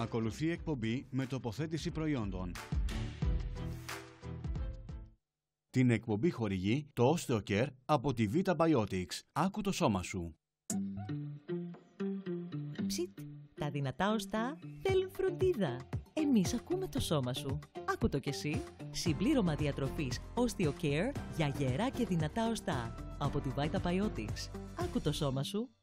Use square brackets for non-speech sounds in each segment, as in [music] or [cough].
Ακολουθεί εκπομπή με τοποθέτηση προϊόντων. Την εκπομπή χορηγεί το Osteocare από τη Vita Biotics. Άκου το σώμα σου. Ψιτ, τα δυνατά οστά θέλουν φροντίδα. Εμείς ακούμε το σώμα σου. Άκου το κι εσύ. Συμπλήρωμα διατροφής Osteocare για γερά και δυνατά οστά από τη Vita Biotics. Άκου το σώμα σου.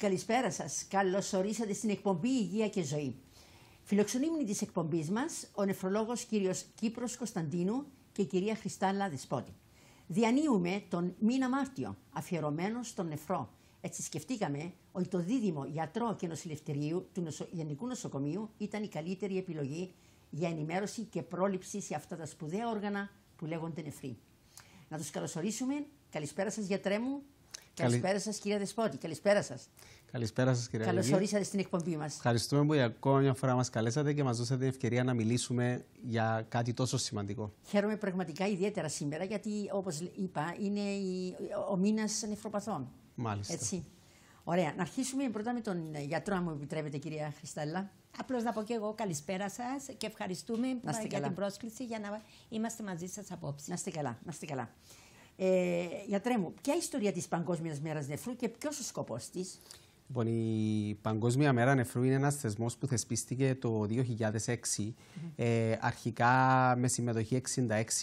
καλησπέρα σας. Καλώς ορίσατε στην εκπομπή Υγεία και Ζωή. Φιλοξενούμενοι της εκπομπής μας, ο νεφρολόγος κ. Κύπρος Κωνσταντίνου και η κυρία Χριστάλλα Δεσπότη. Διανύουμε τον μήνα Μάρτιο, αφιερωμένο στον νεφρό. Έτσι σκεφτήκαμε ότι το δίδυμο γιατρό και νοσηλευτηρίου του νοσο... Γενικού Νοσοκομείου ήταν η καλύτερη επιλογή για ενημέρωση και πρόληψη σε αυτά τα σπουδαία όργανα που λέγονται νεφροί. Να τους καλωσορίσουμε. Καλησπέρα σας, γιατρέ μου. Καλησπέρα σα, κύριε Δεσπότη. Καλησπέρα σας. Καλησπέρα σας, κυρία Καλώ ορίσατε στην εκπομπή μας. Ευχαριστούμε που για ακόμα μια φορά μας καλέσατε και μας δώσατε την ευκαιρία να μιλήσουμε για κάτι τόσο σημαντικό. Χαίρομαι πραγματικά ιδιαίτερα σήμερα, γιατί όπως είπα, είναι ο μήνας νευροπαθών. Μάλιστα. Έτσι. Ωραία. Να αρχίσουμε πρώτα με τον γιατρό, αν μου επιτρέπετε, κυρία Χριστάλλα. Απλώς να πω και εγώ καλησπέρα σας και ευχαριστούμε για την πρόσκληση για να είμαστε μαζί σας απόψη. Να είστε καλά. Να είστε καλά. Ε, γιατρέ μου, ποια η ιστορία της Παγκόσμιας Μέρας Νεφρού και ποιος ο σκοπός της. Λοιπόν, η Παγκόσμια Μέρα Νεφρού είναι ένας θεσμός που θεσπίστηκε το 2006, ε, αρχικά με συμμετοχή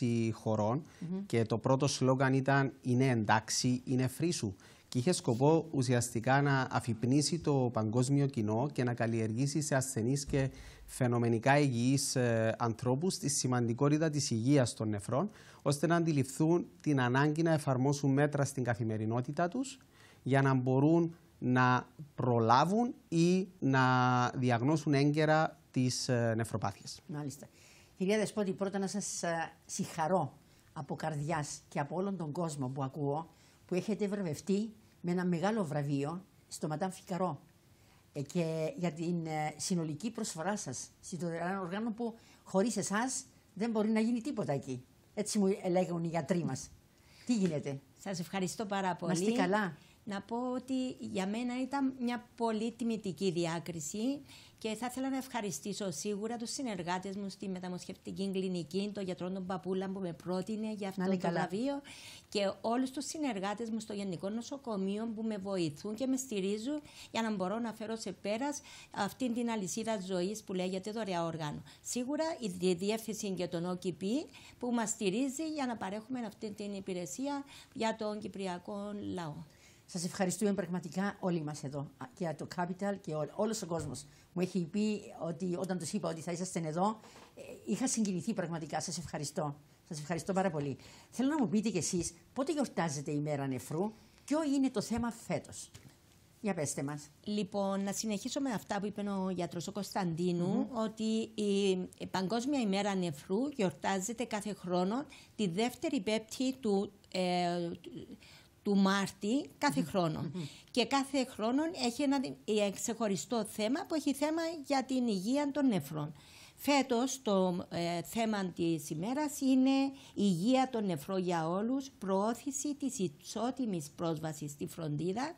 66 χωρων Και το πρώτο σλόγγαν ήταν Είναι εντάξει, είναι φρύσου» και είχε σκοπό ουσιαστικά να αφυπνίσει το παγκόσμιο κοινό και να καλλιεργήσει σε ασθενείς και φαινομενικά υγιείς ανθρώπου ε, ανθρώπους τη σημαντικότητα της υγείας των νεφρών, ώστε να αντιληφθούν την ανάγκη να εφαρμόσουν μέτρα στην καθημερινότητά τους για να μπορούν να προλάβουν ή να διαγνώσουν έγκαιρα τις ε, Μάλιστα. Κυρία Δεσπότη, πρώτα να σας ε, συγχαρώ από καρδιάς και από όλον τον κόσμο που ακούω που έχετε βραβευτεί με ένα μεγάλο βραβείο στο Ματάμ Φικαρό ε, και για την ε, συνολική προσφορά σας στην τοδεράνο οργάνο που χωρίς εσάς δεν μπορεί να γίνει τίποτα εκεί. Έτσι μου λέγουν οι γιατροί μας. Τι γίνεται. σας ευχαριστώ πάρα πολύ. είστε καλά να πω ότι για μένα ήταν μια πολύ τιμητική διάκριση και θα ήθελα να ευχαριστήσω σίγουρα τους συνεργάτες μου στη μεταμοσχευτική κλινική, τον γιατρό τον Παπούλα που με πρότεινε για αυτό το βραβείο και όλους τους συνεργάτες μου στο Γενικό Νοσοκομείο που με βοηθούν και με στηρίζουν για να μπορώ να φέρω σε πέρας αυτή την αλυσίδα ζωής που λέγεται δωρεά όργανο. Σίγουρα η διεύθυνση και τον ΟΚΠ που μας στηρίζει για να παρέχουμε αυτή την υπηρεσία για τον κυπριακό λαό. Σας ευχαριστούμε πραγματικά όλοι μας εδώ και το Capital και ό, όλος όλο κόσμος. Μου έχει πει ότι όταν τους είπα ότι θα ήσασταν εδώ, ε, είχα συγκινηθεί πραγματικά. Σας ευχαριστώ. Σας ευχαριστώ πάρα πολύ. Θέλω να μου πείτε κι εσείς πότε γιορτάζεται η μέρα νεφρού, ποιο είναι το θέμα φέτος. Για πέστε μας. Λοιπόν, να συνεχίσω με αυτά που είπε ο γιατρός ο Κωνσταντίνου, mm-hmm. ότι η Παγκόσμια ημέρα νεφρού γιορτάζεται κάθε χρόνο τη δεύτερη πέπτη του, ε, του Μάρτη κάθε χρόνο. Και κάθε χρόνο έχει ένα ε, ξεχωριστό θέμα που έχει θέμα για την υγεία των νεφρών. Φέτος το ε, θέμα της ημέρας είναι υγεία των νεφρών για όλους, προώθηση της ισότιμης πρόσβασης στη φροντίδα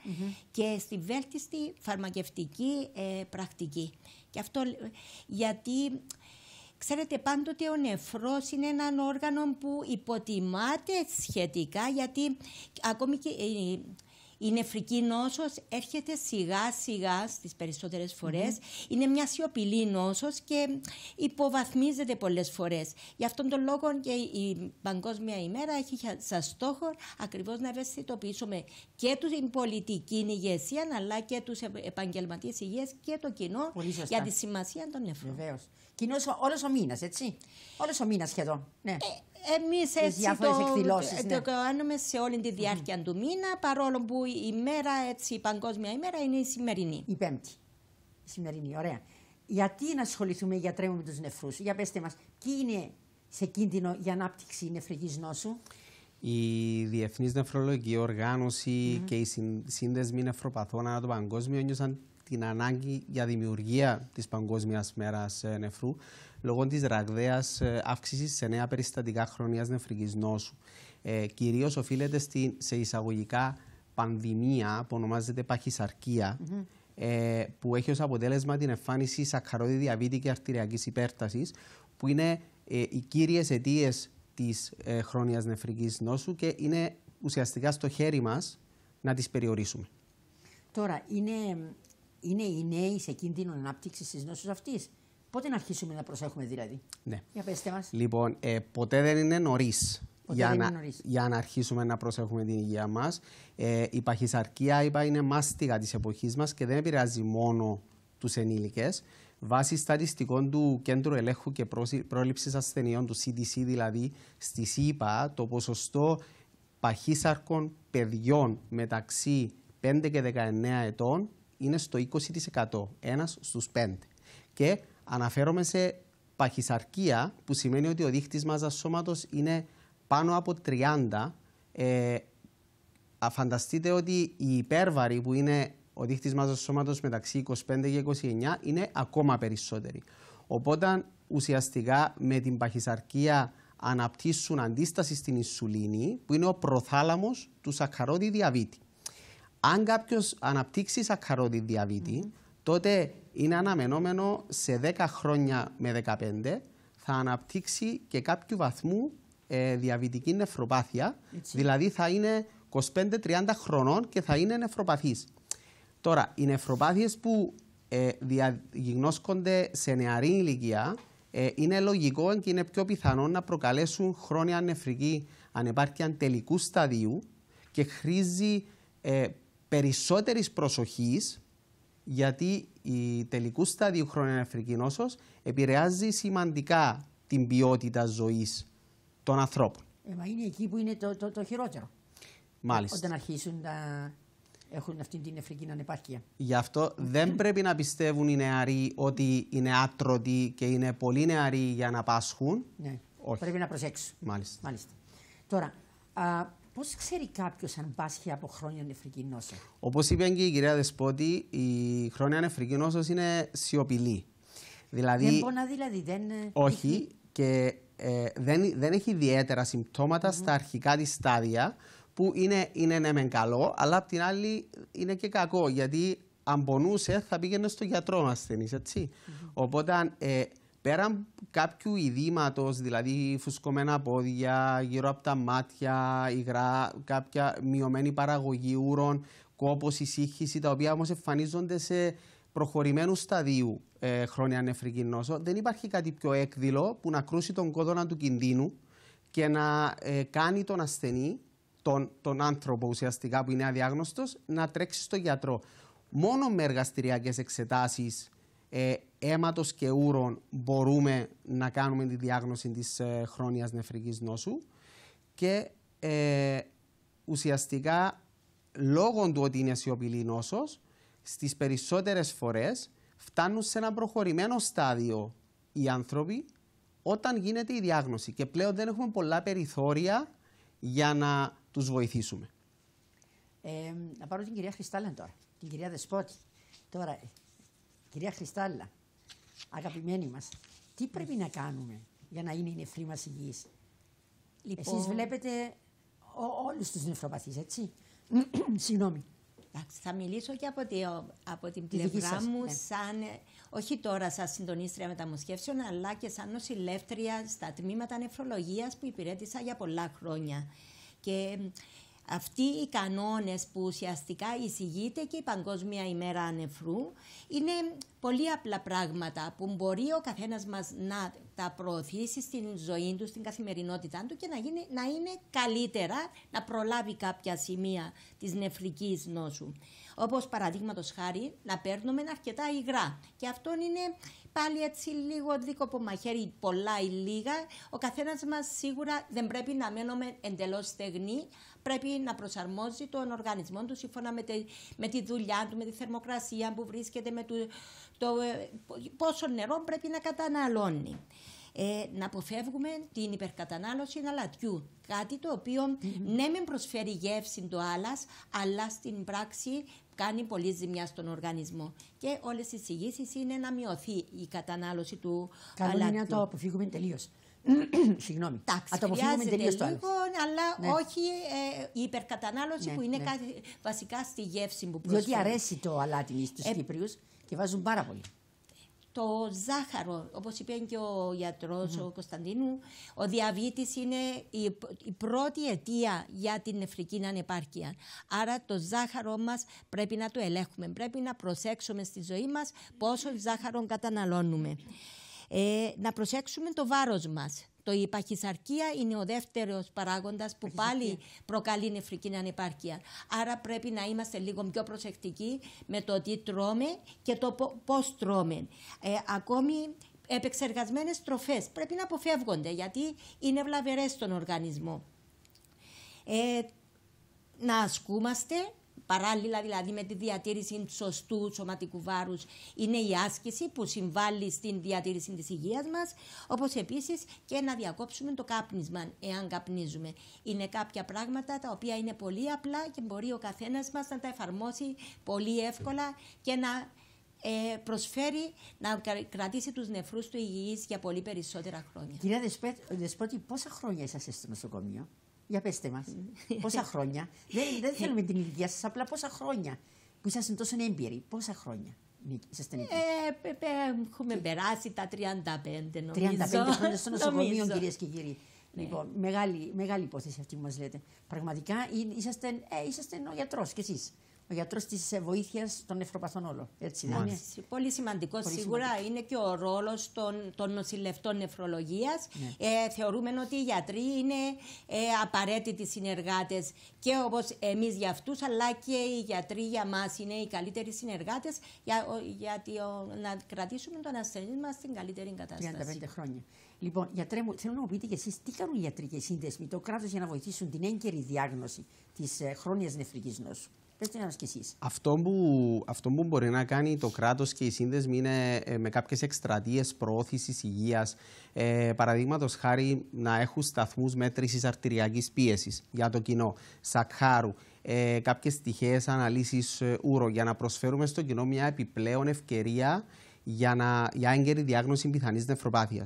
και στη βέλτιστη φαρμακευτική ε, πρακτική. Και αυτό γιατί Ξέρετε πάντοτε ο νεφρός είναι ένα όργανο που υποτιμάται σχετικά γιατί ακόμη και η, νεφρική νόσος έρχεται σιγά σιγά στις περισσότερες Είναι μια σιωπηλή νόσος και υποβαθμίζεται πολλές φορές. Γι' αυτόν τον λόγο και η Παγκόσμια ημέρα έχει σαν στόχο ακριβώς να ευαισθητοποιήσουμε και την πολιτική ηγεσία αλλά και τους επαγγελματίες υγείας και το κοινό για τη σημασία των νεφρών. Κοινό όλος ο μήνας, έτσι. Όλος ο μήνας σχεδόν. Ναι. Ε, Εμείς έτσι το, ναι. το κάνουμε σε όλη τη διάρκεια mm του μήνα, παρόλο που η μέρα, έτσι, η παγκόσμια ημέρα είναι η σημερινή. Η Πέμπτη. Η σημερινή, ωραία. Γιατί να ασχοληθούμε για γιατρέ με τους νεφρούς, για πετε μα, τι είναι σε κίνδυνο για ανάπτυξη νεφρικής νόσου. Η Διεθνής Νεφρολογική Οργάνωση mm και οι σύνδεσμοι νεφροπαθών ανά το παγκόσμιο νιώσαν την ανάγκη για δημιουργία της Παγκόσμιας Μέρας ε, Νεφρού λόγω της ραγδαίας ε, αύξησης σε νέα περιστατικά χρονίας νεφρικής νόσου. Ε, κυρίως οφείλεται στη, σε εισαγωγικά πανδημία που ονομάζεται παχυσαρκία ε, που έχει ως αποτέλεσμα την εμφάνιση σακχαρώδη διαβήτη και αρτηριακής υπέρτασης που είναι ε, οι κύριες αιτίες της ε, χρόνιας νεφρικής νόσου και είναι ουσιαστικά στο χέρι μας να τις περιορίσουμε. Τώρα, είναι είναι οι νέοι σε κίνδυνο ανάπτυξης της νόσους αυτής. Πότε να αρχίσουμε να προσέχουμε δηλαδή. Ναι. Για πετε μας. Λοιπόν, ε, ποτέ δεν είναι νωρίς. Για να, για να αρχίσουμε να προσέχουμε την υγεία μας. Ε, η παχυσαρκία, είπα, είναι μάστιγα της εποχής μας και δεν επηρεάζει μόνο τους ενήλικες. Βάσει στατιστικών του Κέντρου Ελέγχου και Πρόληψης Ασθενειών, του CDC δηλαδή, στη ΣΥΠΑ, το ποσοστό παχύσαρκων παιδιών μεταξύ 5 και 19 ετών είναι στο 20%, ένας στους 5. Και αναφέρομαι σε παχυσαρκία, που σημαίνει ότι ο δείχτης μάζας σώματος είναι πάνω από 30. Ε, ότι η υπέρβαρη που είναι ο δείχτης μάζας σώματος μεταξύ 25 και 29 είναι ακόμα περισσότεροι. Οπότε ουσιαστικά με την παχυσαρκία αναπτύσσουν αντίσταση στην ισουλίνη που είναι ο προθάλαμος του σαχαρότη διαβήτη. Αν κάποιος αναπτύξει σακχαρώδη τότε είναι αναμενόμενο σε 10 χρόνια με 15 θα αναπτύξει και κάποιου βαθμού ε, διαβητική νευροπάθεια. Δηλαδή θα είναι 25-30 χρονών και θα είναι νευροπαθή. Τώρα, οι νεφροπάθειες που ε, διαγνώσκονται σε νεαρή ηλικία ε, είναι λογικό και είναι πιο πιθανό να προκαλέσουν χρόνια νεφρική ανεπάρκεια τελικού σταδίου και χρήζει ε, περισσότερης προσοχής γιατί η τελικού τα χρονιανεφρική νόσος επηρεάζει σημαντικά την ποιότητα ζωής των ανθρώπων. Ε, μα είναι εκεί που είναι το, χειρότερο. Μάλιστα. Όταν αρχίσουν να έχουν αυτή την νεφρική ανεπάρκεια. Γι' αυτό δεν πρέπει να πιστεύουν οι νεαροί ότι είναι άτρωτοι και είναι πολύ νεαροί για να πάσχουν. Ναι. Πρέπει να προσέξουν. Μάλιστα. Μάλιστα. Τώρα, Πώς ξέρει κάποιος αν πάσχει από χρόνια νεφρική νόσο. Όπως είπε και η κυρία Δεσπότη, η χρόνια νεφρική νόσος είναι σιωπηλή. Δηλαδή, δεν πονά δηλαδή, δεν. Όχι, και ε, δεν, δεν έχει ιδιαίτερα στα αρχικά της στάδια που είναι, είναι ναι μεν καλό, αλλά απ' την άλλη είναι και κακό γιατί αν πονούσε θα πήγαινε στο γιατρό ο ασθενή. Mm-hmm. Οπότε ε, πέραν κάποιου ειδήματος, δηλαδή φουσκωμένα πόδια, γύρω από τα μάτια, υγρά, κάποια μειωμένη παραγωγή ούρων, κόπος, ησύχηση, τα οποία όμως εμφανίζονται σε προχωρημένους σταδίου ε, χρόνια νεφρικής νόσο, δεν υπάρχει κάτι πιο έκδηλο που να κρούσει τον κόδωνα του κινδύνου και να ε, κάνει τον ασθενή, τον, τον άνθρωπο ουσιαστικά που είναι αδιάγνωστος, να τρέξει στο γιατρό. Μόνο με εργαστηριακές εξετάσεις ε, αίματος και ούρων μπορούμε να κάνουμε τη διάγνωση της ε, χρόνιας νόσου και ε, ουσιαστικά λόγω του ότι είναι σιωπηλή νόσος, στις περισσότερες φορές φτάνουν σε ένα προχωρημένο στάδιο οι άνθρωποι όταν γίνεται η διάγνωση και πλέον δεν έχουμε πολλά περιθώρια για να τους βοηθήσουμε. Ε, να πάρω την κυρία Χριστάλλα τώρα, την κυρία Δεσπότη. Τώρα, ε, κυρία Χριστάλλα, Αγαπημένοι μας, τι πρέπει να κάνουμε για να είναι η νεφρή μας υγιής. Λοιπόν... Εσεί βλέπετε όλους τους νεφροπαθείς, έτσι. [clears throat] Συγγνώμη. θα μιλήσω και από, από την πλευρά μου, ναι. σαν, ε, όχι τώρα σαν συντονίστρια μεταμοσχεύσεων, αλλά και σαν νοσηλεύτρια στα τμήματα νεφρολογίας που υπηρέτησα για πολλά χρόνια. Και αυτοί οι κανόνες που ουσιαστικά εισηγείται και η Παγκόσμια ημέρα νεφρού είναι πολύ απλά πράγματα που μπορεί ο καθένας μας να τα προωθήσει στην ζωή του, στην καθημερινότητά του και να, γίνει, να είναι καλύτερα, να προλάβει κάποια σημεία της νεφρικής νόσου. Όπως παραδείγματος χάρη να παίρνουμε αρκετά υγρά και αυτό είναι πάλι έτσι λίγο δίκοπο μαχαίρι, πολλά ή λίγα. Ο καθένας μας σίγουρα δεν πρέπει να μένουμε εντελώς στεγνοί πρέπει να προσαρμόζει τον οργανισμό του σύμφωνα με τη, δουλειά του, με τη θερμοκρασία που βρίσκεται, με το, ε, πόσο νερό πρέπει να καταναλώνει. Ε, να αποφεύγουμε την υπερκατανάλωση αλατιού. Κάτι το οποίο mm ναι μην προσφέρει γεύση το άλλας, αλλά στην πράξη κάνει πολλή ζημιά στον οργανισμό. Και όλες οι συγγύσεις είναι να μειωθεί η κατανάλωση του αλατιού. Καλό είναι να το αποφύγουμε τελείως. [coughs] Συγγνώμη. Αποφύγουμε με το ναι, αλλά ναι. όχι η ε, υπερκατανάλωση ναι, που είναι βασικά στη γεύση που προσφέρει. Διότι αρέσει το αλάτι στους ε, Κύπριους και βάζουν πάρα πολύ. Το ζάχαρο, όπως είπε και ο γιατρός ο Κωνσταντίνου, ο διαβήτης είναι η, η πρώτη αιτία για την νεφρική ανεπάρκεια. Άρα το ζάχαρο μας πρέπει να το ελέγχουμε, πρέπει να προσέξουμε στη ζωή μας πόσο ζάχαρο καταναλώνουμε. Ε, να προσέξουμε το βάρος μας. Το η παχυσαρκία είναι ο δεύτερος παράγοντας που πάλι προκαλεί νεφρική ανεπάρκεια. Άρα πρέπει να είμαστε λίγο πιο προσεκτικοί με το τι τρώμε και το πώς τρώμε. Ε, ακόμη επεξεργασμένες τροφές πρέπει να αποφεύγονται γιατί είναι βλαβερές στον οργανισμό. Ε, να ασκούμαστε Παράλληλα δηλαδή με τη διατήρηση του σωστού σωματικού βάρους είναι η άσκηση που συμβάλλει στην διατήρηση της υγείας μας. Όπως επίσης και να διακόψουμε το κάπνισμα, εάν καπνίζουμε. Είναι κάποια πράγματα τα οποία είναι πολύ απλά και μπορεί ο καθένας μας να τα εφαρμόσει πολύ εύκολα και να ε, προσφέρει να κρατήσει τους νεφρούς του υγιείς για πολύ περισσότερα χρόνια. Κυρία Δεσπότη, πόσα χρόνια είσαστε στο νοσοκομείο? Για πέστε μας. πόσα χρόνια. δεν, δεν θέλουμε την ηλικία σας, απλά πόσα χρόνια που ήσασταν τόσο έμπειροι. Πόσα χρόνια. Ε, έχουμε περάσει τα 35 νομίζω. 35 χρόνια στο [laughs] νοσοκομείο, κυρίες και κύριοι. Ναι. Λοιπόν, μεγάλη, μεγάλη υπόθεση αυτή που μας λέτε. Πραγματικά είσαστε, ε, είσαστε ο γιατρός κι εσείς ο γιατρός της βοήθεια των νευροπαθών Έτσι δεν είναι. Πολύ σημαντικό σίγουρα είναι και ο ρόλος των, των νοσηλευτών νευρολογία. Ναι. Ε, θεωρούμε ότι οι γιατροί είναι ε, απαραίτητοι συνεργάτες και όπως εμείς για αυτούς, αλλά και οι γιατροί για μας είναι οι καλύτεροι συνεργάτες για, γιατί ο, να κρατήσουμε τον ασθενή μας στην καλύτερη κατάσταση. 35 χρόνια. Λοιπόν, γιατρέ μου, θέλω να μου πείτε και εσείς τι κάνουν οι οι σύνδεσμοι, το κράτος για να βοηθήσουν την έγκαιρη διάγνωση της ε, χρόνιας νεφρικής νόσου. Αυτό που, αυτό που μπορεί να κάνει το κράτος και οι σύνδεσμοι είναι ε, με κάποιες εκστρατείες προώθησης υγείας, Ε, Παραδείγματος χάρη να έχουν σταθμούς μέτρησης αρτηριακής πίεσης για το κοινό, σακχάρου, ε, κάποιες τυχαίες αναλύσεις ε, ούρο για να προσφέρουμε στο κοινό μια επιπλέον ευκαιρία για, να, για έγκαιρη διάγνωση πιθανής νευροπάθειας.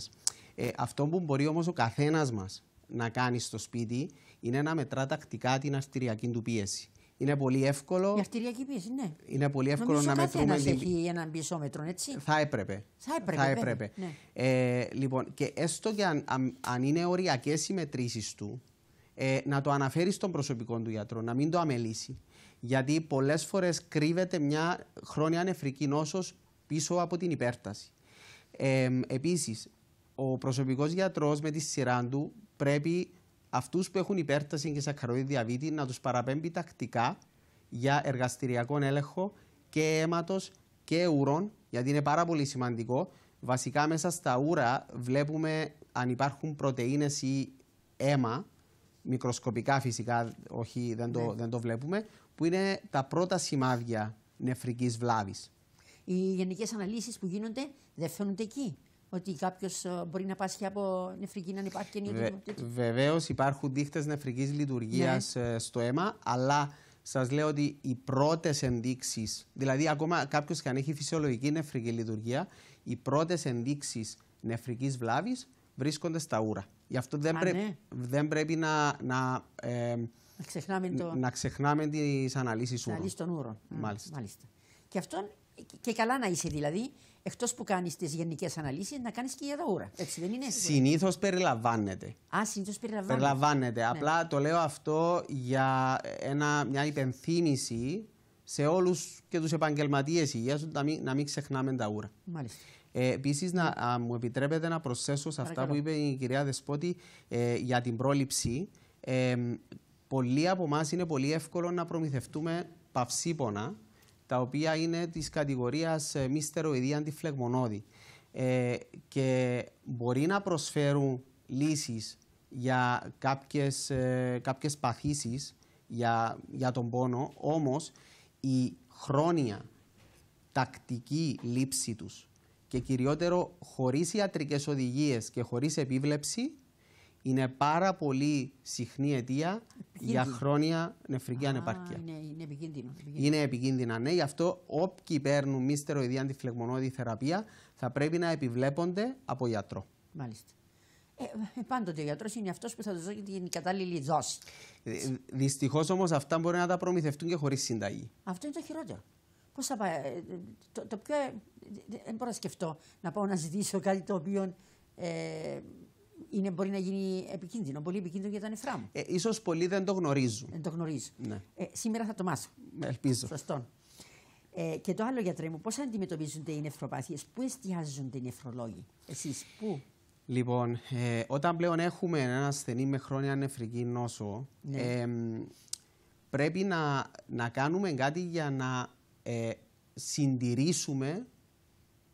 Ε, αυτό που μπορεί όμως ο καθένας μας να κάνει στο σπίτι είναι να μετρά τακτικά την αρτηριακή του πίεση. Είναι πολύ εύκολο. Η αυτηριακή πίεση, ναι. Είναι πολύ εύκολο Νομίζω να μετρούμε. Την... έχει έναν πισόμετρο, έτσι. Θα έπρεπε. Θα έπρεπε. Θα έπρεπε. Ναι. Ε, λοιπόν, και έστω και αν, αν είναι οριακές οι μετρήσεις του, ε, να το αναφέρει στον προσωπικό του γιατρό, να μην το αμελήσει. Γιατί πολλές φορές κρύβεται μια χρόνια νεφρική νόσος πίσω από την υπέρταση. Ε, Επίσης, ο προσωπικός γιατρός με τη σειρά του πρέπει αυτούς που έχουν υπέρταση και σακχαροειδή διαβήτη να τους παραπέμπει τακτικά για εργαστηριακό έλεγχο και αίματος και ουρών, γιατί είναι πάρα πολύ σημαντικό. Βασικά μέσα στα ούρα βλέπουμε αν υπάρχουν πρωτεΐνες ή αίμα, μικροσκοπικά φυσικά, όχι δεν, το, ναι. δεν το βλέπουμε, που είναι τα πρώτα σημάδια νεφρικής βλάβης. Οι γενικές αναλύσεις που γίνονται δεν φαίνονται εκεί ότι κάποιος ε, μπορεί να πάσχει από νεφρική, να υπάρχει και Βε, Βεβαίως υπάρχουν δείχτες νεφρικής λειτουργίας ναι. Ε, στο αίμα, αλλά σας λέω ότι οι πρώτες ενδείξεις, δηλαδή ακόμα κάποιος και αν έχει φυσιολογική νεφρική λειτουργία, οι πρώτες ενδείξεις νεφρικής βλάβης βρίσκονται στα ούρα. Γι' αυτό δεν, Α, πρέ... ναι. δεν πρέπει να. να ε, να ξεχνάμε, το... να ξεχνάμε τις αναλύσεις ούρων. των ούρων. Μάλιστα. Μάλιστα. Και αυτό και καλά να είσαι δηλαδή εκτός που κάνεις τις γενικές αναλύσεις, να κάνεις και για τα ούρα. Έτσι δεν είναι. Συνήθως περιλαμβάνεται. Α, συνήθως περιλαμβάνεται. Περιλαμβάνεται. Ναι. Απλά το λέω αυτό για ένα, μια υπενθύμηση σε όλους και τους επαγγελματίες υγείας να, μην, να μην ξεχνάμε τα ούρα. Μάλιστα. Ε, Επίσης, να α, μου επιτρέπετε να προσθέσω σε Παρακαλώ. αυτά που είπε η κυρία Δεσπότη ε, για την πρόληψη. Ε, πολλοί από εμάς είναι πολύ εύκολο να προμηθευτούμε παυσίπονα τα οποία είναι της κατηγορίας ε, μη στεροειδή αντιφλεγμονώδη ε, και μπορεί να προσφέρουν λύσεις για κάποιες, ε, κάποιες παθήσεις για, για τον πόνο, όμως η χρόνια τακτική λήψη τους και κυριότερο χωρίς ιατρικές οδηγίες και χωρίς επίβλεψη είναι πάρα πολύ συχνή αιτία επικίνδυνο. για χρόνια νεφρική Α, ανεπάρκεια. Είναι, είναι επικίνδυνο, επικίνδυνο. Είναι επικίνδυνα, ναι. Γι' αυτό όποιοι παίρνουν μη στεροειδή αντιφλεγμονώδη θεραπεία θα πρέπει να επιβλέπονται από γιατρό. Μάλιστα. Ε, πάντοτε ο γιατρός είναι αυτός που θα του δώσει την κατάλληλη δόση. Δυστυχώς όμως αυτά μπορεί να τα προμηθευτούν και χωρίς συνταγή. Αυτό είναι το χειρότερο. Πώς θα πάει. Το, το πιο. Δεν μπορώ να σκεφτώ να πάω να ζητήσω κάτι το οποίο ε, είναι, μπορεί να γίνει επικίνδυνο, πολύ επικίνδυνο για τα νεφρά μου. Ε, ίσως πολλοί δεν το γνωρίζουν. Δεν το γνωρίζουν. Ναι. Ε, σήμερα θα το μάθω. Ε, ελπίζω. Σωστό. Ε, και το άλλο γιατρέ μου, πώς αντιμετωπίζονται οι νεφροπάθειες, πού εστιάζονται οι νεφρολόγοι, εσείς, πού. Λοιπόν, ε, όταν πλέον έχουμε έναν ασθενή με χρόνια νεφρική νόσο, ναι. ε, πρέπει να, να κάνουμε κάτι για να ε, συντηρήσουμε,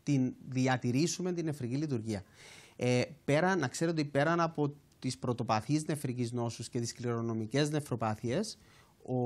την, διατηρήσουμε την νεφρική λειτουργία. Ε, πέρα, να ξέρετε ότι πέραν από τις πρωτοπαθείς νεφρικής νόσους και τις κληρονομικές νεφροπάθειες, ο,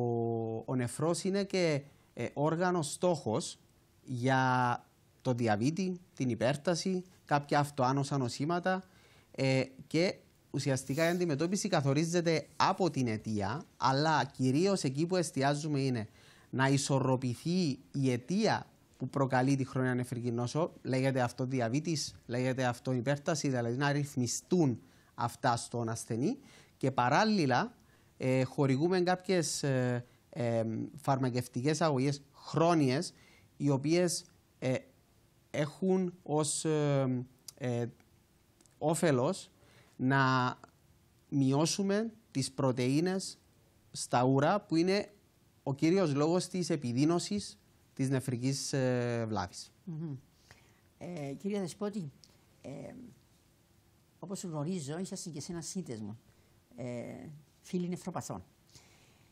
ο νεφρός είναι και ε, όργανος στόχος για το διαβήτη, την υπέρταση, κάποια αυτοάνωσα νοσήματα ε, και ουσιαστικά η αντιμετώπιση καθορίζεται από την αιτία, αλλά κυρίως εκεί που εστιάζουμε είναι να ισορροπηθεί η αιτία που προκαλεί τη χρόνια νεφρική νόσο. Λέγεται αυτό διαβήτη, λέγεται αυτό υπέρταση, δηλαδή να ρυθμιστούν αυτά στον ασθενή. Και παράλληλα, ε, χορηγούμε κάποιες ε, ε, φαρμακευτικές αγωγές χρόνιες, οι οποίες ε, έχουν ως ε, ε όφελος να μειώσουμε τις πρωτεΐνες στα ούρα που είναι ο κύριος λόγος της επιδίνωσης, της νεφρικής ε, βλάβης. ε, κυρία Δεσπότη, ε, όπως γνωρίζω, είσαστε και σε ένα σύνδεσμο ε, φίλοι νεφροπαθών.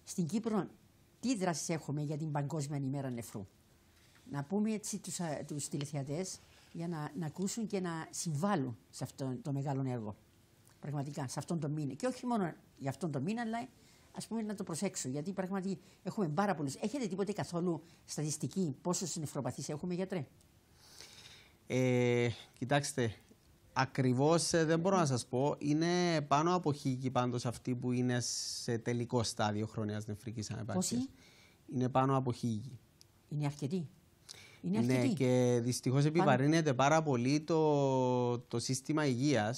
Στην Κύπρο, τι δράσεις έχουμε για την Παγκόσμια ημέρα νεφρού. Να πούμε έτσι τους, τους τηλεθεατές για να, να ακούσουν και να συμβάλλουν σε αυτό το μεγάλο έργο. Πραγματικά, σε αυτόν τον μήνα. Και όχι μόνο για αυτόν τον μήνα, αλλά ας πούμε να το προσέξω. Γιατί πραγματικά έχουμε πάρα πολλού. Έχετε τίποτε καθόλου στατιστική πόσου νευροπαθεί έχουμε, γιατρέ. Ε, κοιτάξτε, Ακριβώς ε, δεν μπορώ να σας πω. Είναι πάνω από χίλιοι πάντως αυτοί που είναι σε τελικό στάδιο χρονιάς νεφρικής ανεπάρκεια. Είναι πάνω από χίλιοι. Είναι αρκετοί. Είναι Ναι, και δυστυχώς επιβαρύνεται πάρα πολύ το, το σύστημα υγείας.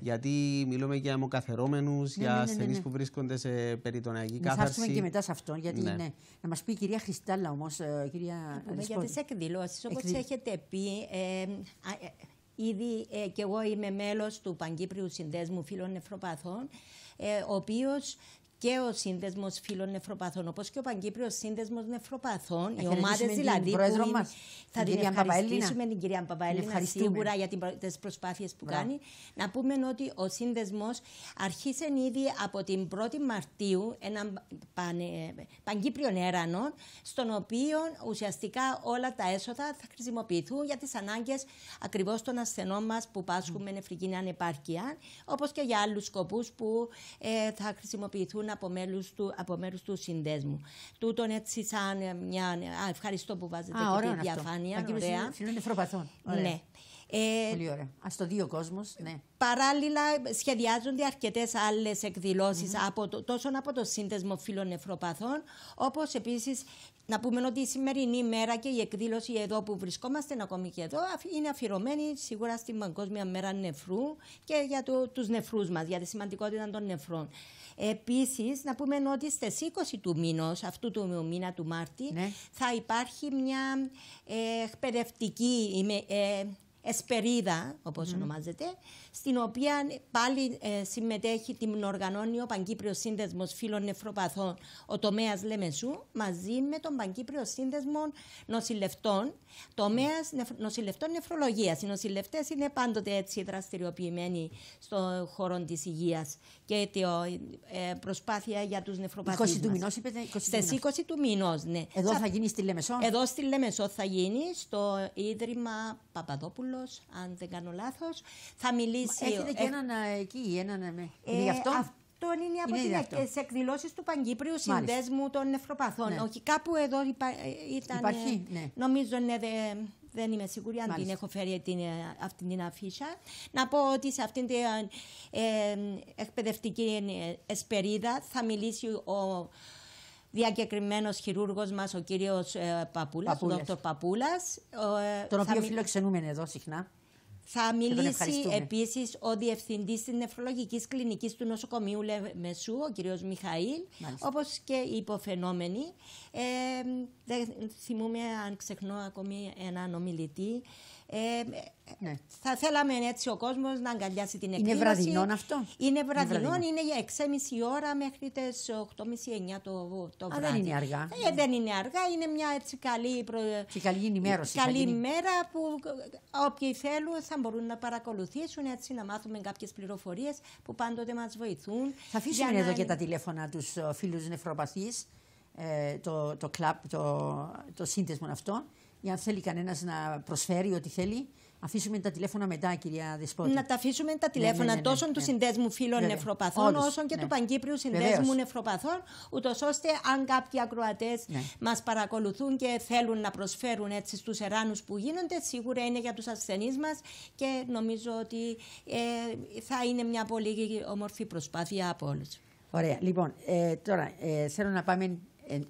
Γιατί μιλούμε για αιμοκαθερόμενους, ναι, για ναι, ναι ασθενείς ναι, ναι, που βρίσκονται σε περιτονιακή να κάθαρση. Θα έρθουμε και μετά σε αυτό. Γιατί ναι. ναι να μας πει η κυρία Χριστάλλα όμως, ε, κυρία Για τις εκδηλώσεις, όπως Εκδη... έχετε πει. Ε, ε, Ήδη ε, και εγώ είμαι μέλος του Παγκύπριου Συνδέσμου Φίλων Νευροπαθών, ε, ο οποίος και ο σύνδεσμος φίλων Νευροπαθών όπως και ο Παγκύπριος Σύνδεσμος Νευροπαθών οι ομάδε δηλαδή. που θα την, την ευχαριστήσουμε την κυρία Παπαέλληνα σίγουρα για τις προσπάθειες που κάνει. Να πούμε ότι ο σύνδεσμος αρχίσε ήδη από την 1η Μαρτίου έναν πανε, Παγκύπριον έρανο, στον οποίο ουσιαστικά όλα τα έσοδα θα χρησιμοποιηθούν για τις ανάγκες ακριβώς των ασθενών μας που πάσχουν με νεφρική ανεπάρκεια, όπως και για άλλους σκοπούς που ε, θα χρησιμοποιηθούν από, μέρους του, από μέρους του συνδέσμου. Τούτον έτσι σαν ε, μια... Α, ευχαριστώ που βάζετε Α, και τη διαφάνεια. Αυτό. Ωραία. Ωραία. Ναι. Ε, Πολύ ωραία. Ας το δει ο κόσμος. Ναι. Παράλληλα, σχεδιάζονται αρκετές άλλες εκδηλώσεις mm-hmm. τόσο από το σύνδεσμο φίλων νευροπαθών, όπως επίσης να πούμε ότι η σημερινή μέρα και η εκδήλωση εδώ που βρισκόμαστε, ακόμη και εδώ, είναι αφιερωμένη σίγουρα στην Παγκόσμια Μέρα Νεφρού και για το, τους νεφρούς μας, για τη σημαντικότητα των νεφρών. Επίσης, να πούμε ότι στις 20 του μήνος, αυτού του μήνα του Μάρτη, ναι. θα υπάρχει μια ε, εκπαιδευτική. Ε, εσπερίδα, όπως mm. ονομάζεται, στην οποία πάλι ε, συμμετέχει, την οργανώνει ο Πανκύπριος Σύνδεσμος Φίλων Νευροπαθών, ο τομέας Λεμεσού, μαζί με τον Παγκύπριο Σύνδεσμο Νοσηλευτών, τομέας νοσηλευτών νεφρολογίας. Οι νοσηλευτές είναι πάντοτε έτσι δραστηριοποιημένοι στον χώρο της Υγείας και ε, προσπάθεια για τους νεφροπαθείς 20 του μηνός είπετε. Ναι, 20 Στις 20 του μηνός, ναι. Εδώ θα, θα γίνει στη Λεμεσό. Εδώ στη Λεμεσό θα γίνει, στο Ίδρυμα Παπαδόπουλος, αν δεν κάνω λάθος. Θα μιλήσει Έχετε και έναν ε, εκεί, έναν. Ε, ε, είναι γι' αυτό. είναι από τι εκδηλώσεις του Παγκύπριου Συνδέσμου των Νευροπαθών. Ναι. Όχι, κάπου εδώ ήταν. Υπάρχει, ναι. Νομίζω ναι, δεν είμαι σίγουρη αν την έχω φέρει την, αυτή την αφίσα. Να πω ότι σε αυτήν την ε, εκπαιδευτική εσπερίδα θα μιλήσει ο διακεκριμένος χειρούργος μας, ο κύριος ε, Παπούλας, Παπούλες. ο δόκτωρ Παπούλας. Τον οποίο μι... φιλοξενούμε εδώ συχνά. Θα μιλήσει επίσης ο διευθυντής της νεφρολογικής κλινικής του νοσοκομείου Λεμεσού, ο κ. Μιχαήλ, όπως και οι υποφαινόμενοι. Ε, δεν θυμούμε αν ξεχνώ ακόμη έναν ομιλητή. Ε, ναι. Θα θέλαμε έτσι ο κόσμος να αγκαλιάσει την εκδήλωση. Είναι βραδινό αυτό. Είναι βραδινό, είναι για 6,5 ώρα μέχρι τις 8.30-9 το, το Α, δεν είναι αργά. Ε, δεν είναι αργά, είναι μια έτσι καλή. Προ... Και καλή ενημέρωση. Καλή ημέρα μέρα που όποιοι θέλουν θα μπορούν να παρακολουθήσουν έτσι να μάθουμε κάποιες πληροφορίες που πάντοτε μας βοηθούν. Θα αφήσουμε να... εδώ και τα τηλέφωνα τους φίλου νευροπαθεί, το, το το, το σύνδεσμο αυτό για αν θέλει κανένας να προσφέρει ό,τι θέλει. Αφήσουμε τα τηλέφωνα μετά, κυρία Δεσπότη. Να τα αφήσουμε τα ναι, ναι, τηλέφωνα ναι, ναι, ναι, τόσο του ναι. συνδέσμου φίλων νευροπαθών, όσο και του Παγκύπριου συνδέσμου Βεβαίως. νευροπαθών, ούτως ώστε αν κάποιοι ακροατές μας παρακολουθούν και θέλουν να προσφέρουν έτσι στους εράνους που γίνονται, σίγουρα είναι για τους ασθενείς μας και νομίζω ότι ε, θα είναι μια πολύ όμορφη προσπάθεια από όλους. Ωραία. Λοιπόν, ε, τώρα ε, θέλω να πάμε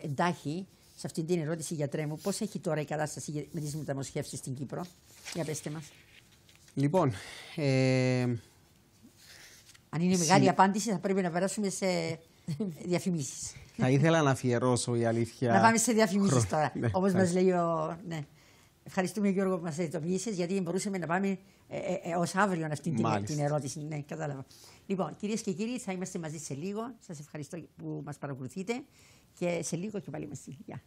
εντάχει σε αυτή την ερώτηση, για μου, πώς έχει τώρα η κατάσταση με τις μεταμοσχεύσεις στην Κύπρο. Για πετε μας. Λοιπόν. Ε, Αν είναι μεγάλη απάντηση, θα πρέπει να περάσουμε σε διαφημίσεις. Θα ήθελα να αφιερώσω η αλήθεια. Να πάμε σε διαφημίσεις τώρα. Ναι, Όπως μας λέει ο. Ναι. Ευχαριστούμε, Γιώργο, που μας ειδοποιήσει, γιατί μπορούσαμε να πάμε ε, ε, ε ως αύριο αυτή την, την, ερώτηση. Ναι, κατάλαβα. Λοιπόν, κυρίες και κύριοι, θα είμαστε μαζί σε λίγο. Σας ευχαριστώ που μας παρακολουθείτε και σε λίγο και πάλι μαζί. Γεια.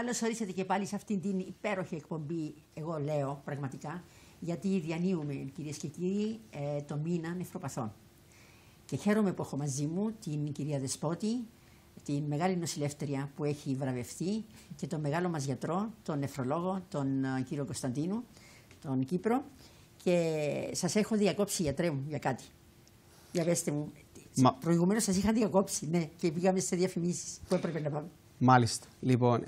Καλώς ορίσατε και πάλι σε αυτήν την υπέροχη εκπομπή. Εγώ λέω πραγματικά, γιατί διανύουμε, κυρίες και κύριοι, ε, το μήνα νευροπαθών. Και χαίρομαι που έχω μαζί μου την κυρία Δεσπότη, την μεγάλη νοσηλεύτρια που έχει βραβευτεί και τον μεγάλο μας γιατρό, τον νεφρολόγο, τον ε, κύριο Κωνσταντίνου, τον Κύπρο. Και σας έχω διακόψει, γιατρέ μου, για κάτι. Για μου. Μα... Προηγουμένως είχα διακόψει, ναι, και πήγαμε σε διαφημίσεις που έπρεπε να πάμε. Μάλιστα. Λοιπόν,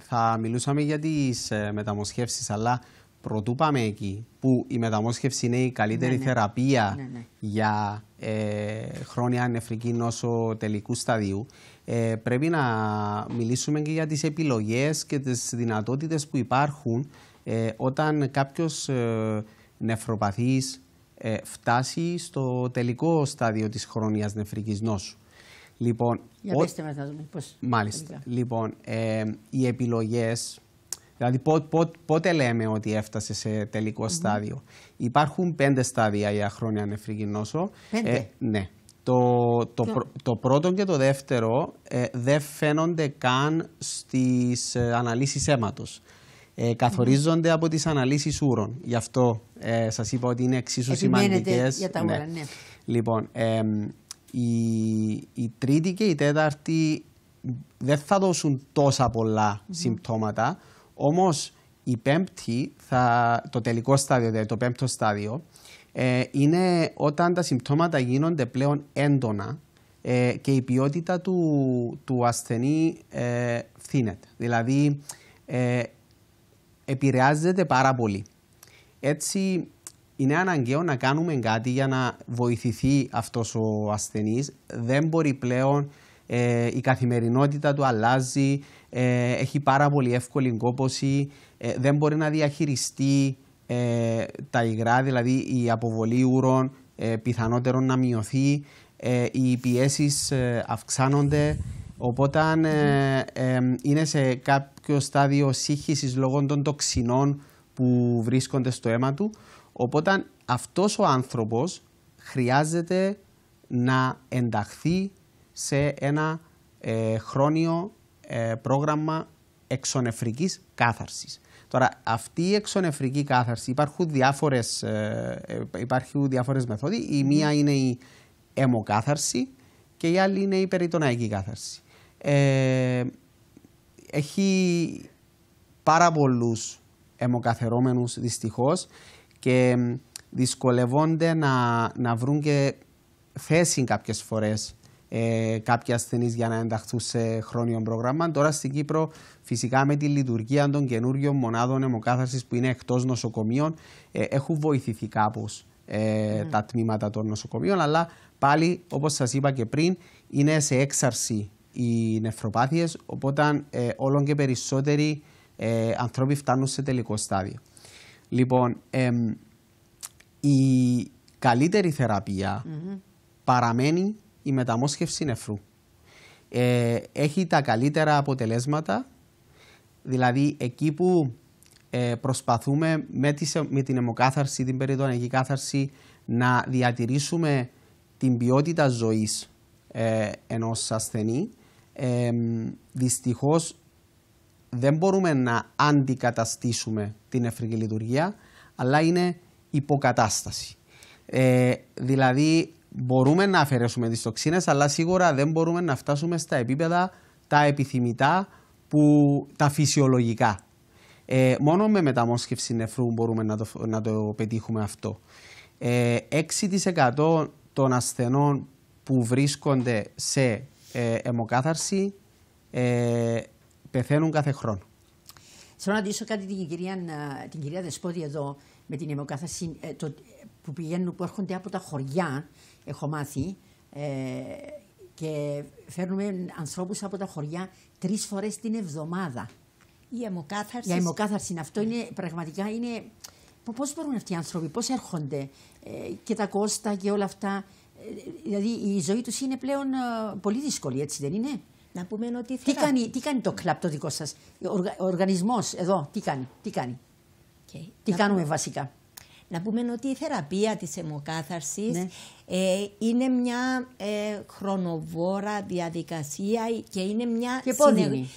θα μιλούσαμε για τις ε, μεταμοσχεύσεις, αλλά πρωτού πάμε εκεί, που η μεταμόσχευση είναι η καλύτερη ναι, ναι. θεραπεία ναι, για ε, χρόνια νεφρική νόσο τελικού σταδίου. Ε, πρέπει να μιλήσουμε και για τις επιλογές και τις δυνατότητες που υπάρχουν όταν κάποιος νεφροπαθής φτάσει στο τελικό στάδιο της χρόνιας νεφρικής νόσου. Λοιπόν, Για πέστε ο... μας να Μάλιστα. Λοιπόν, οι επιλογές, δηλαδή πότε λέμε ότι έφτασε σε τελικό στάδιο. Υπάρχουν πέντε στάδια για χρόνια νεφρική νόσο. Πέντε. Ε, ναι. Το, το, πρώτο και το δεύτερο ε, δεν φαίνονται καν στις ε, αναλύσεις αίματος. καθορίζονται από τις αναλύσεις ούρων. Γι' αυτό ε, σας είπα ότι είναι εξίσου σημαντικές. για τα ναι. ούρα, ναι. Λοιπόν, η, η τρίτη και η τέταρτη δεν θα δώσουν τόσα συμπτώματα, όμως η πέμπτη, θα, το τελικό στάδιο, δηλαδή το πέμπτο στάδιο, ε, είναι όταν τα συμπτώματα γίνονται πλέον έντονα ε, και η ποιότητα του, του ασθενή ε, φθήνεται. Δηλαδή, ε, επηρεάζεται πάρα πολύ. Έτσι, είναι αναγκαίο να κάνουμε κάτι για να βοηθηθεί αυτός ο ασθενής. Δεν μπορεί πλέον, ε, η καθημερινότητα του αλλάζει, ε, έχει πάρα πολύ εύκολη κόπωση, ε, δεν μπορεί να διαχειριστεί τα υγρά, δηλαδή η αποβολή ούρων πιθανότερον να μειωθεί, οι πιέσεις αυξάνονται, οπότε είναι σε κάποιο στάδιο σύγχυσης λόγω των τοξινών που βρίσκονται στο αίμα του. Οπότε αυτός ο άνθρωπος χρειάζεται να ενταχθεί σε ένα ε, χρόνιο ε, πρόγραμμα εξονεφρική κάθαρσης. Τώρα, αυτή η εξονεφρική κάθαρση υπάρχουν διάφορες, ε, υπάρχουν διάφορες μεθόδοι. Η μία είναι η αιμοκάθαρση και η άλλη είναι η περιτοναϊκή κάθαρση. έχει πάρα πολλούς αιμοκαθερώμενους δυστυχώς και δυσκολευόνται να, να βρουν και θέση κάποιες φορές ε, κάποιοι ασθενείς για να ενταχθούν σε χρόνιο πρόγραμμα. Τώρα στην Κύπρο, φυσικά με τη λειτουργία των καινούριων μονάδων αιμοκάθαρσης που είναι εκτός νοσοκομείων, ε, έχουν βοηθηθεί κάπως ε, ναι. τα τμήματα των νοσοκομείων. Αλλά πάλι, όπως σας είπα και πριν, είναι σε έξαρση οι νευροπάθειε. Οπότε, ε, όλο και περισσότεροι άνθρωποι φτάνουν σε τελικό στάδιο. Λοιπόν, η καλύτερη παραμένει η μεταμόσχευση νεφρού. Ε, έχει τα καλύτερα αποτελέσματα, δηλαδή εκεί που ε, προσπαθούμε με, με την αιμοκάθαρση, την περιδονική κάθαρση, να διατηρήσουμε την ποιότητα ζωής ε, ενός ασθενή, δυστυχώς δεν μπορούμε να αντικαταστήσουμε την νεφρική λειτουργία, αλλά είναι υποκατάσταση. Ε, δηλαδή, μπορούμε να αφαιρέσουμε τις τοξίνες, αλλά σίγουρα δεν μπορούμε να φτάσουμε στα επίπεδα τα επιθυμητά, που, τα φυσιολογικά. Ε, μόνο με μεταμόσχευση νεφρού μπορούμε να το, να το πετύχουμε αυτό. Ε, 6% των ασθενών που βρίσκονται σε ε, αιμοκάθαρση ε, πεθαίνουν κάθε χρόνο. Θέλω να ρωτήσω κάτι την κυρία, την κυρία εδώ, με την αιμοκάθαση ε, το, που πηγαίνουν, που έρχονται από τα χωριά, έχω μάθει, ε, και φέρνουμε ανθρώπους από τα χωριά τρεις φορές την εβδομάδα. Η αιμοκάθαρση. Η αιμοκάθαρση. Αυτό είναι πραγματικά είναι... Πώς μπορούν αυτοί οι άνθρωποι, πώς έρχονται ε, και τα κόστα και όλα αυτά. Ε, δηλαδή η ζωή τους είναι πλέον ε, πολύ δύσκολη, έτσι δεν είναι τι κάνει, το κλαπ το δικό σας, ο οργανισμός εδώ, τι κάνει, τι κάνει. Τι κάνουμε βασικά. Να πούμε ότι η θεραπεία της αιμοκάθαρσης ναι. ε, είναι μια ε, χρονοβόρα διαδικασία και είναι μια και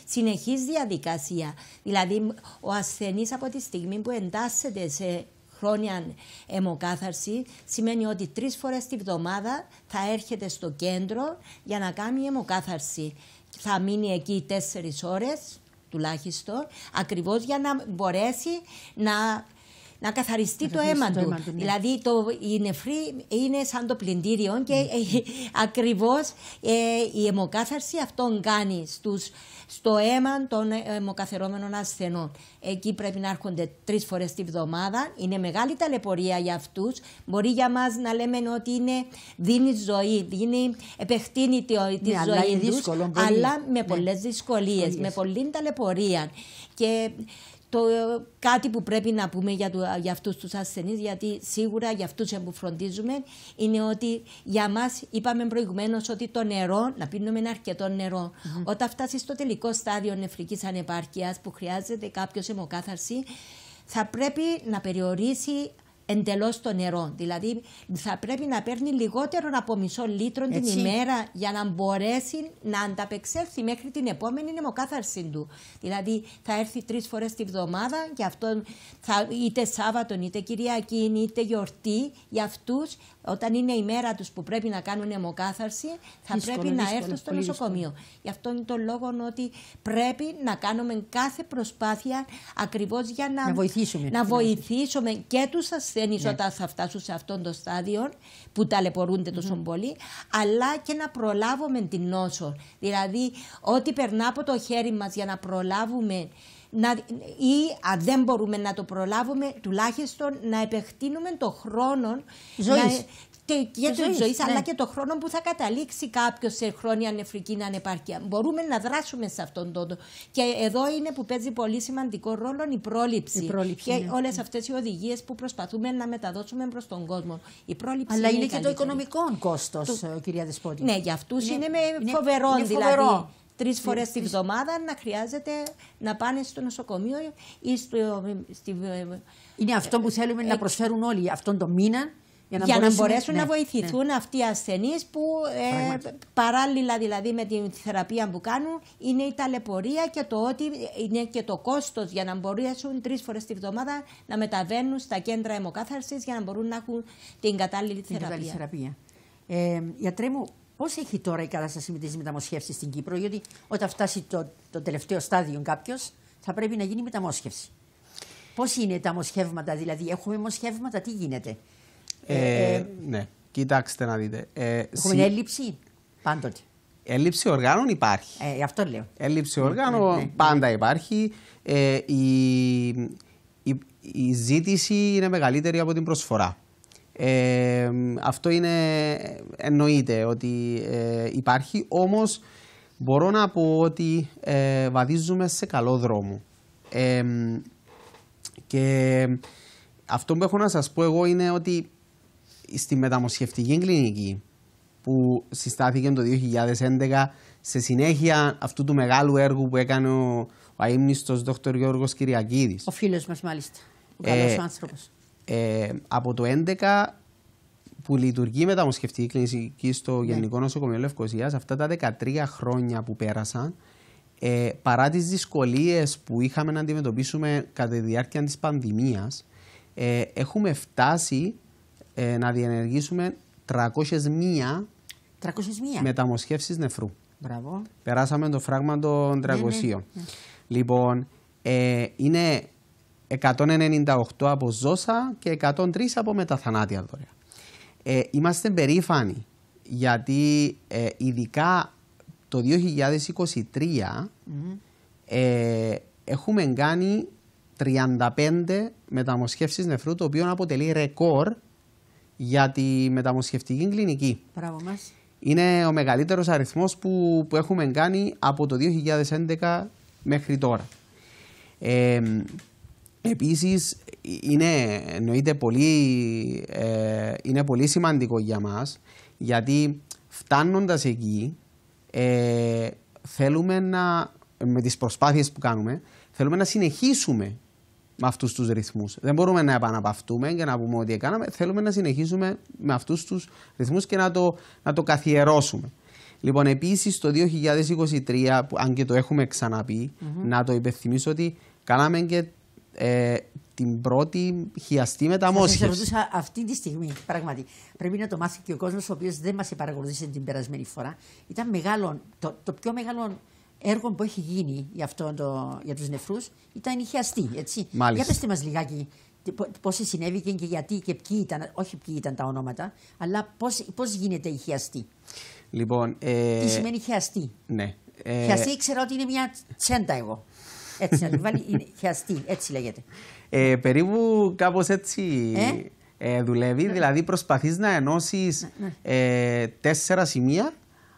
συνεχής διαδικασία. Δηλαδή ο ασθενής από τη στιγμή που εντάσσεται σε χρόνια αιμοκάθαρση σημαίνει ότι τρεις φορές τη βδομάδα θα έρχεται στο κέντρο για να κάνει αιμοκάθαρση θα μείνει εκεί τέσσερις ώρες τουλάχιστον, ακριβώς για να μπορέσει να να καθαριστεί το αίμα του. Ναι. Δηλαδή το, η νεφρή είναι σαν το πλυντήριο και ακριβώ [laughs] ακριβώς ε, η αιμοκάθαρση αυτόν κάνει στο αίμα των αιμοκαθερώμενων ασθενών. Εκεί πρέπει να έρχονται τρεις φορές τη βδομάδα. Είναι μεγάλη ταλαιπωρία για αυτούς. Μπορεί για μας να λέμε ότι είναι, δίνει ζωή, δίνει, επεκτείνει τη, ναι, ζωή του, αλλά με ναι, πολλές δυσκολίες, με πολλή ταλαιπωρία. Και το, κάτι που πρέπει να πούμε για, το, για αυτούς τους ασθενείς, γιατί σίγουρα για αυτούς που φροντίζουμε, είναι ότι για μας είπαμε προηγουμένως ότι το νερό, να πίνουμε ένα αρκετό νερό. Όταν φτάσεις στο τελικό στάδιο νεφρικής ανεπάρκειας που χρειάζεται κάποιος αιμοκάθαρση, θα πρέπει να περιορίσει εντελώς το νερό. Δηλαδή θα πρέπει να παίρνει λιγότερο από μισό λίτρο την ημέρα για να μπορέσει να ανταπεξέλθει μέχρι την επόμενη νεμοκάθαρση του. Δηλαδή θα έρθει τρεις φορές τη βδομάδα και αυτό είτε Σάββατο, είτε Κυριακή είτε γιορτή για αυτούς όταν είναι η μέρα τους που πρέπει να κάνουν αιμοκάθαρση, θα πρέπει να έρθουν στο νοσοκομείο. Δύσκολο. Γι' αυτό είναι το λόγο ότι πρέπει να κάνουμε κάθε προσπάθεια ακριβώς για να, να βοηθήσουμε, να ναι. βοηθήσουμε και τους ασθενείς ναι. όταν θα φτάσουν σε αυτόν το στάδιο που ταλαιπωρούνται τόσο mm πολύ, αλλά και να προλάβουμε την νόσο. Δηλαδή, ό,τι περνά από το χέρι μας για να προλάβουμε να, ή αν δεν μπορούμε να το προλάβουμε, τουλάχιστον να επεκτείνουμε το χρόνο ζωής. Και τη ζωή, αλλά και το χρόνο που θα καταλήξει κάποιος σε χρόνια νεφρική ανεπάρκεια. Μπορούμε να δράσουμε σε αυτόν τον τόπο. Και εδώ είναι που παίζει πολύ σημαντικό ρόλο η πρόληψη. Η πρόληψη και ναι. όλες αυτές οι οδηγίες που προσπαθούμε να μεταδώσουμε προς τον κόσμο. Η πρόληψη αλλά είναι, είναι και καλύτερη. το οικονομικό κόστος, το... κυρία Δεσπότη. Ναι, για αυτούς είναι, είναι, δηλαδή. φοβερό. Είναι φοβερό. Δηλαδή, τρει φορές τη βδομάδα να χρειάζεται να πάνε στο νοσοκομείο ή στο. Στη... Είναι αυτό που θέλουμε να ε, ε, προσφέρουν όλοι αυτόν τον μήνα. Για να, μπορέσουν, να, μπορέσουν ναι, βοηθηθούν ναι. αυτοί οι ασθενείς που ε, παράλληλα δηλαδή με τη θεραπεία που κάνουν είναι η ταλαιπωρία και το ότι είναι και το κόστος για να μπορέσουν τρεις φορές τη βδομάδα να μεταβαίνουν στα κέντρα αιμοκάθαρσης για να μπορούν να έχουν την κατάλληλη την θεραπεία. Κατάλληλη θεραπεία. μου, Πώς έχει τώρα η κατάσταση με τις μεταμοσχεύσεις στην Κύπρο, Γιατί όταν φτάσει το, το τελευταίο στάδιο κάποιος, θα πρέπει να γίνει μεταμόσχευση. Πώς είναι τα μοσχεύματα, δηλαδή, έχουμε μοσχεύματα, τι γίνεται. Ε, ε, ε, ναι, κοιτάξτε να δείτε. Ε, έχουμε συ... έλλειψη πάντοτε. Έλλειψη οργάνων υπάρχει. Ε, αυτό λέω. Έλλειψη ναι, οργάνων ναι, ναι. πάντα υπάρχει. Ε, η, η, η ζήτηση είναι μεγαλύτερη από την προσφορά αυτό είναι, εννοείται ότι ε, υπάρχει, όμως μπορώ να πω ότι ε, βαδίζουμε σε καλό δρόμο. και αυτό που έχω να σας πω εγώ είναι ότι στη μεταμοσχευτική κλινική που συστάθηκε το 2011 σε συνέχεια αυτού του μεγάλου έργου που έκανε ο, ο αείμνηστος Δ. Γιώργος Κυριακίδης. Ο φίλος μας μάλιστα, ο ε, καλός άνθρωπος ε, από το 2011 που λειτουργεί μεταμοσχευτική κλινική στο ναι. Γενικό Νοσοκομείο Λευκοσίας, αυτά τα 13 χρόνια που πέρασαν, ε, παρά τις δυσκολίες που είχαμε να αντιμετωπίσουμε κατά τη διάρκεια της πανδημίας, ε, έχουμε φτάσει ε, να διενεργήσουμε 301 μεταμοσχεύσεις νεφρού. Μπράβο. Περάσαμε το φράγμα των 300. Ναι, ναι. λοιπόν, είναι 198 από ζώσα και 103 από μεταθανάτια δωρεά. Ε, είμαστε περήφανοι γιατί ε, ειδικά το 2023 ε, έχουμε κάνει 35 μεταμοσχεύσεις νεφρού, το οποίο αποτελεί ρεκόρ για τη μεταμοσχευτική κλινική. Μπράβο μας. Είναι ο μεγαλύτερος αριθμός που, έχουμε κάνει από το 2011 μέχρι τώρα. Ε, Επίσης, είναι εννοείται πολύ, ε, είναι πολύ σημαντικό για μας γιατί φτάνοντας εκεί, ε, θέλουμε να, με τις προσπάθειες που κάνουμε, θέλουμε να συνεχίσουμε με αυτούς τους ρυθμούς. Δεν μπορούμε να επαναπαυτούμε και να πούμε ότι έκαναμε. Θέλουμε να συνεχίσουμε με αυτούς τους ρυθμούς και να το, να το καθιερώσουμε. Λοιπόν, επίσης το 2023, αν και το έχουμε να το υπενθυμίσω ότι κάναμε και ε, την πρώτη χιαστή μεταμόσχευση. Σας ρωτούσα αυτή τη στιγμή, πραγματικά. Πρέπει να το μάθει και ο κόσμος, ο οποίος δεν μας παρακολούθησε την περασμένη φορά. Ήταν μεγάλο, το, πιο μεγάλο έργο που έχει γίνει για, το, για τους νεφρούς ήταν η χιαστή, έτσι. Μάλιστα. Για πετε μας λιγάκι πώς συνέβη και γιατί και ποιοι ήταν, όχι ποιοι ήταν τα ονόματα, αλλά πώς γίνεται η χιαστή. Λοιπόν, ε... Τι σημαίνει χιαστή. Ναι. Ε... Χιαστή ξέρω ότι είναι μια τσέντα εγώ. Έτσι να το βάλει έτσι λέγεται. Ε, περίπου κάπως έτσι ε? ε δουλεύει, ε. δηλαδή προσπαθείς να ενώσεις ε, ναι. τέσσερα σημεία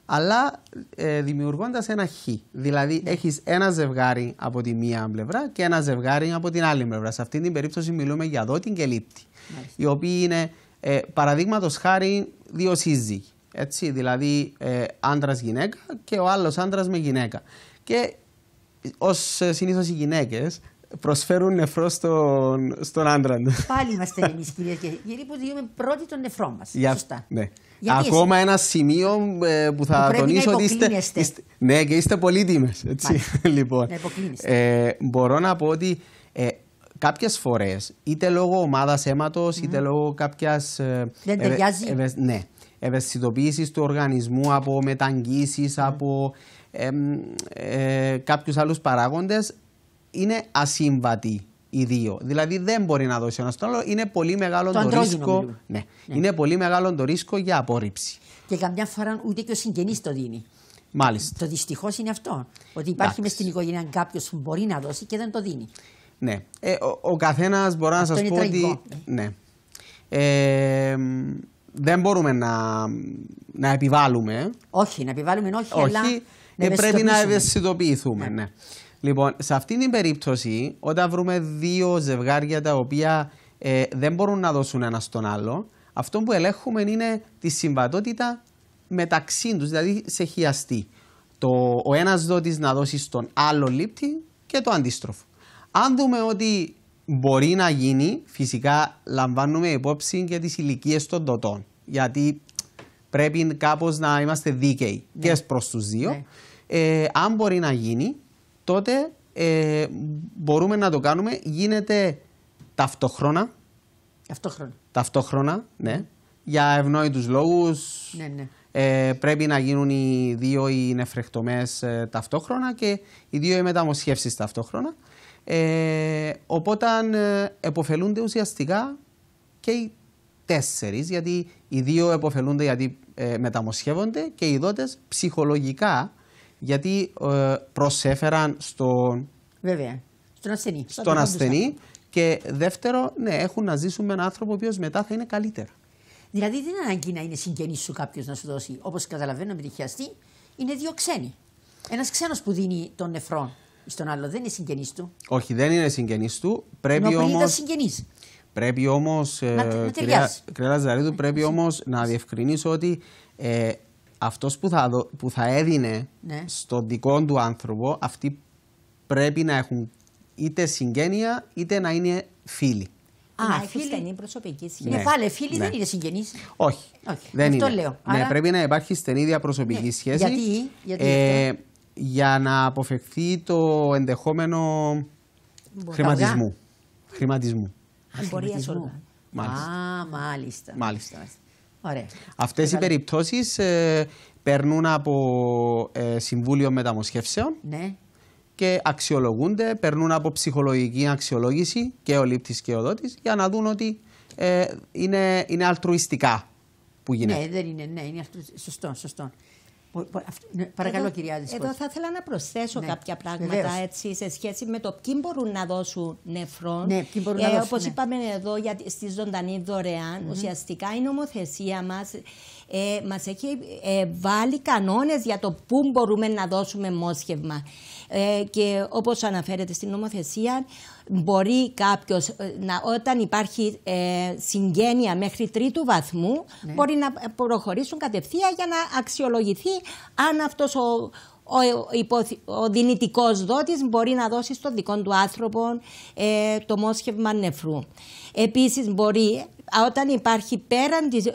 αλλά ε, δημιουργώντας ένα χ. Δηλαδή, ναι. έχεις ένα ζευγάρι από τη μία πλευρά και ένα ζευγάρι από την άλλη πλευρά. Σε αυτή την περίπτωση μιλούμε για δότη και λήπτη. Οι οποίοι είναι, ε, παραδείγματος χάρη, δύο σύζυγοι. Έτσι, δηλαδή, ε, άντρα-γυναίκα και ο άλλος άντρας με γυναίκα. Και ως ε, συνήθως οι γυναίκες προσφέρουν νεφρό στον, στον άντρα. Πάλι είμαστε εμείς, κυρίες και κύριοι, γιατί διούμε πρώτοι τον νεφρό μας. Για... Σωστά. Ναι. Γιατί Ακόμα εσύ... ένα σημείο ε, που θα που τονίσω ότι είστε, είστε, Ναι, και είστε πολύτιμες. [laughs] λοιπόν, ε, μπορώ να πω ότι ε, κάποιες φορές, είτε λόγω ομάδας αίματος, mm. είτε λόγω κάποιας. Ε, Δεν ταιριάζει. ναι, ευαισθητοποίησης του οργανισμού από μεταγγίσεις, mm. από ε, ε, κάποιους άλλους παράγοντες, είναι ασύμβατοι οι δύο. Δηλαδή δεν μπορεί να δώσει ένα στον άλλο. Είναι πολύ μεγάλο το, το ρίσκο. Ναι. ναι. Είναι πολύ μεγάλο το ρίσκο για απόρριψη. Και καμιά φορά ούτε και ο συγγενής το δίνει. Μάλιστα. Το δυστυχώς είναι αυτό. Ότι υπάρχει μέσα στην οικογένεια κάποιος που μπορεί να δώσει και δεν το δίνει. Ναι. Ε, ο ο καθένας μπορεί να σα πω ότι. Ναι. Ε, δεν μπορούμε να, να επιβάλλουμε. Όχι, να επιβάλλουμε όχι, όχι αλλά ε, πρέπει να ευαισθητοποιηθούμε. Ναι. ναι. Λοιπόν, σε αυτή την περίπτωση, όταν βρούμε δύο ζευγάρια τα οποία ε, δεν μπορούν να δώσουν ένα στον άλλο, αυτό που ελέγχουμε είναι τη συμβατότητα μεταξύ τους, δηλαδή σε χιαστή. Το, ο ένας δότης να δώσει στον άλλο λήπτη και το αντίστροφο. Αν δούμε ότι μπορεί να γίνει, φυσικά λαμβάνουμε υπόψη και τις ηλικίες των δοτών. Γιατί πρέπει κάπως να είμαστε δίκαιοι ναι. και προς τους δύο. Ναι. Ε, αν μπορεί να γίνει, τότε ε, μπορούμε να το κάνουμε. Γίνεται ταυτόχρονα. Ταυτόχρονα. Ταυτόχρονα, ναι. Για ευνόητους λόγους. Ναι, ναι. Ε, πρέπει να γίνουν οι δύο οι νεφρεκτομές ε, ταυτόχρονα και οι δύο οι μεταμοσχεύσεις ταυτόχρονα. Ε, οπότε εποφελούνται ουσιαστικά και οι τέσσερις, γιατί οι δύο εποφελούνται γιατί μεταμοσχεύονται και οι δότες ψυχολογικά γιατί ε, προσέφεραν στο... Βέβαια. Στον ασθενή. Στον ασθενή. Και δεύτερο, ναι, έχουν να ζήσουν με έναν άνθρωπο ο οποίος μετά θα είναι καλύτερο. Δηλαδή δεν είναι ανάγκη να είναι συγγενής σου κάποιος να σου δώσει. Όπως καταλαβαίνω με τη είναι δύο ξένοι. Ένας ξένος που δίνει τον νεφρό στον άλλο δεν είναι συγγενής του. Όχι, δεν είναι συγγενής του. Πρέπει όμω. Πρέπει όμως. Ε, κυρία Ζαρίδου, πρέπει όμως να διευκρινίσω ότι ε, αυτός που θα, που θα έδινε ναι. στον δικό του άνθρωπο, αυτοί πρέπει να έχουν είτε συγγένεια είτε να είναι φίλοι. Α, να φίλοι... στενή προσωπική σχέση. Ναι. πάλε φίλοι ναι. δεν είναι συγγενείς. Όχι. Όχι. Δεν Αυτό λέω. Ναι, πρέπει να υπάρχει στενή διαπροσωπική ναι. σχέση. Γιατί, γιατί ε, ε. για να αποφευχθεί το ενδεχόμενο χρηματισμού. Χρηματισμού. Α, Μάλιστα. Α, μάλιστα. μάλιστα. Αυτές οι περιπτώσεις ε, περνούν από ε, Συμβούλιο Μεταμοσχεύσεων. Ναι. Και αξιολογούνται, περνούν από ψυχολογική αξιολόγηση και ο λήπτης και ο δότης για να δουν ότι ε, είναι, είναι αλτρουιστικά που γίνεται. Ναι, δεν είναι, ναι, είναι σωστό, σωστό. Ναι, παρακαλώ, κυρία Δησπότη. Εδώ θα ήθελα να προσθέσω ναι, κάποια πράγματα έτσι, σε σχέση με το ποιοι μπορούν να δώσουν νεφρόν. Ναι, ποιοι ε, Όπως ναι. είπαμε εδώ για, στη ζωντανή δωρεάν, ουσιαστικά η νομοθεσία μας ε, μας έχει ε, βάλει κανόνες για το πού μπορούμε να δώσουμε μόσχευμα. Ε, και όπως αναφέρεται στην νομοθεσία, μπορεί κάποιος, ε, να, όταν υπάρχει ε, συγγένεια μέχρι τρίτου βαθμού, ναι. μπορεί να προχωρήσουν κατευθείαν για να αξιολογηθεί αν αυτός ο, ο, δυνητικός δότης μπορεί να δώσει στον δικό του άνθρωπο ε, το μόσχευμα νεφρού. Επίσης μπορεί, όταν υπάρχει πέραν της,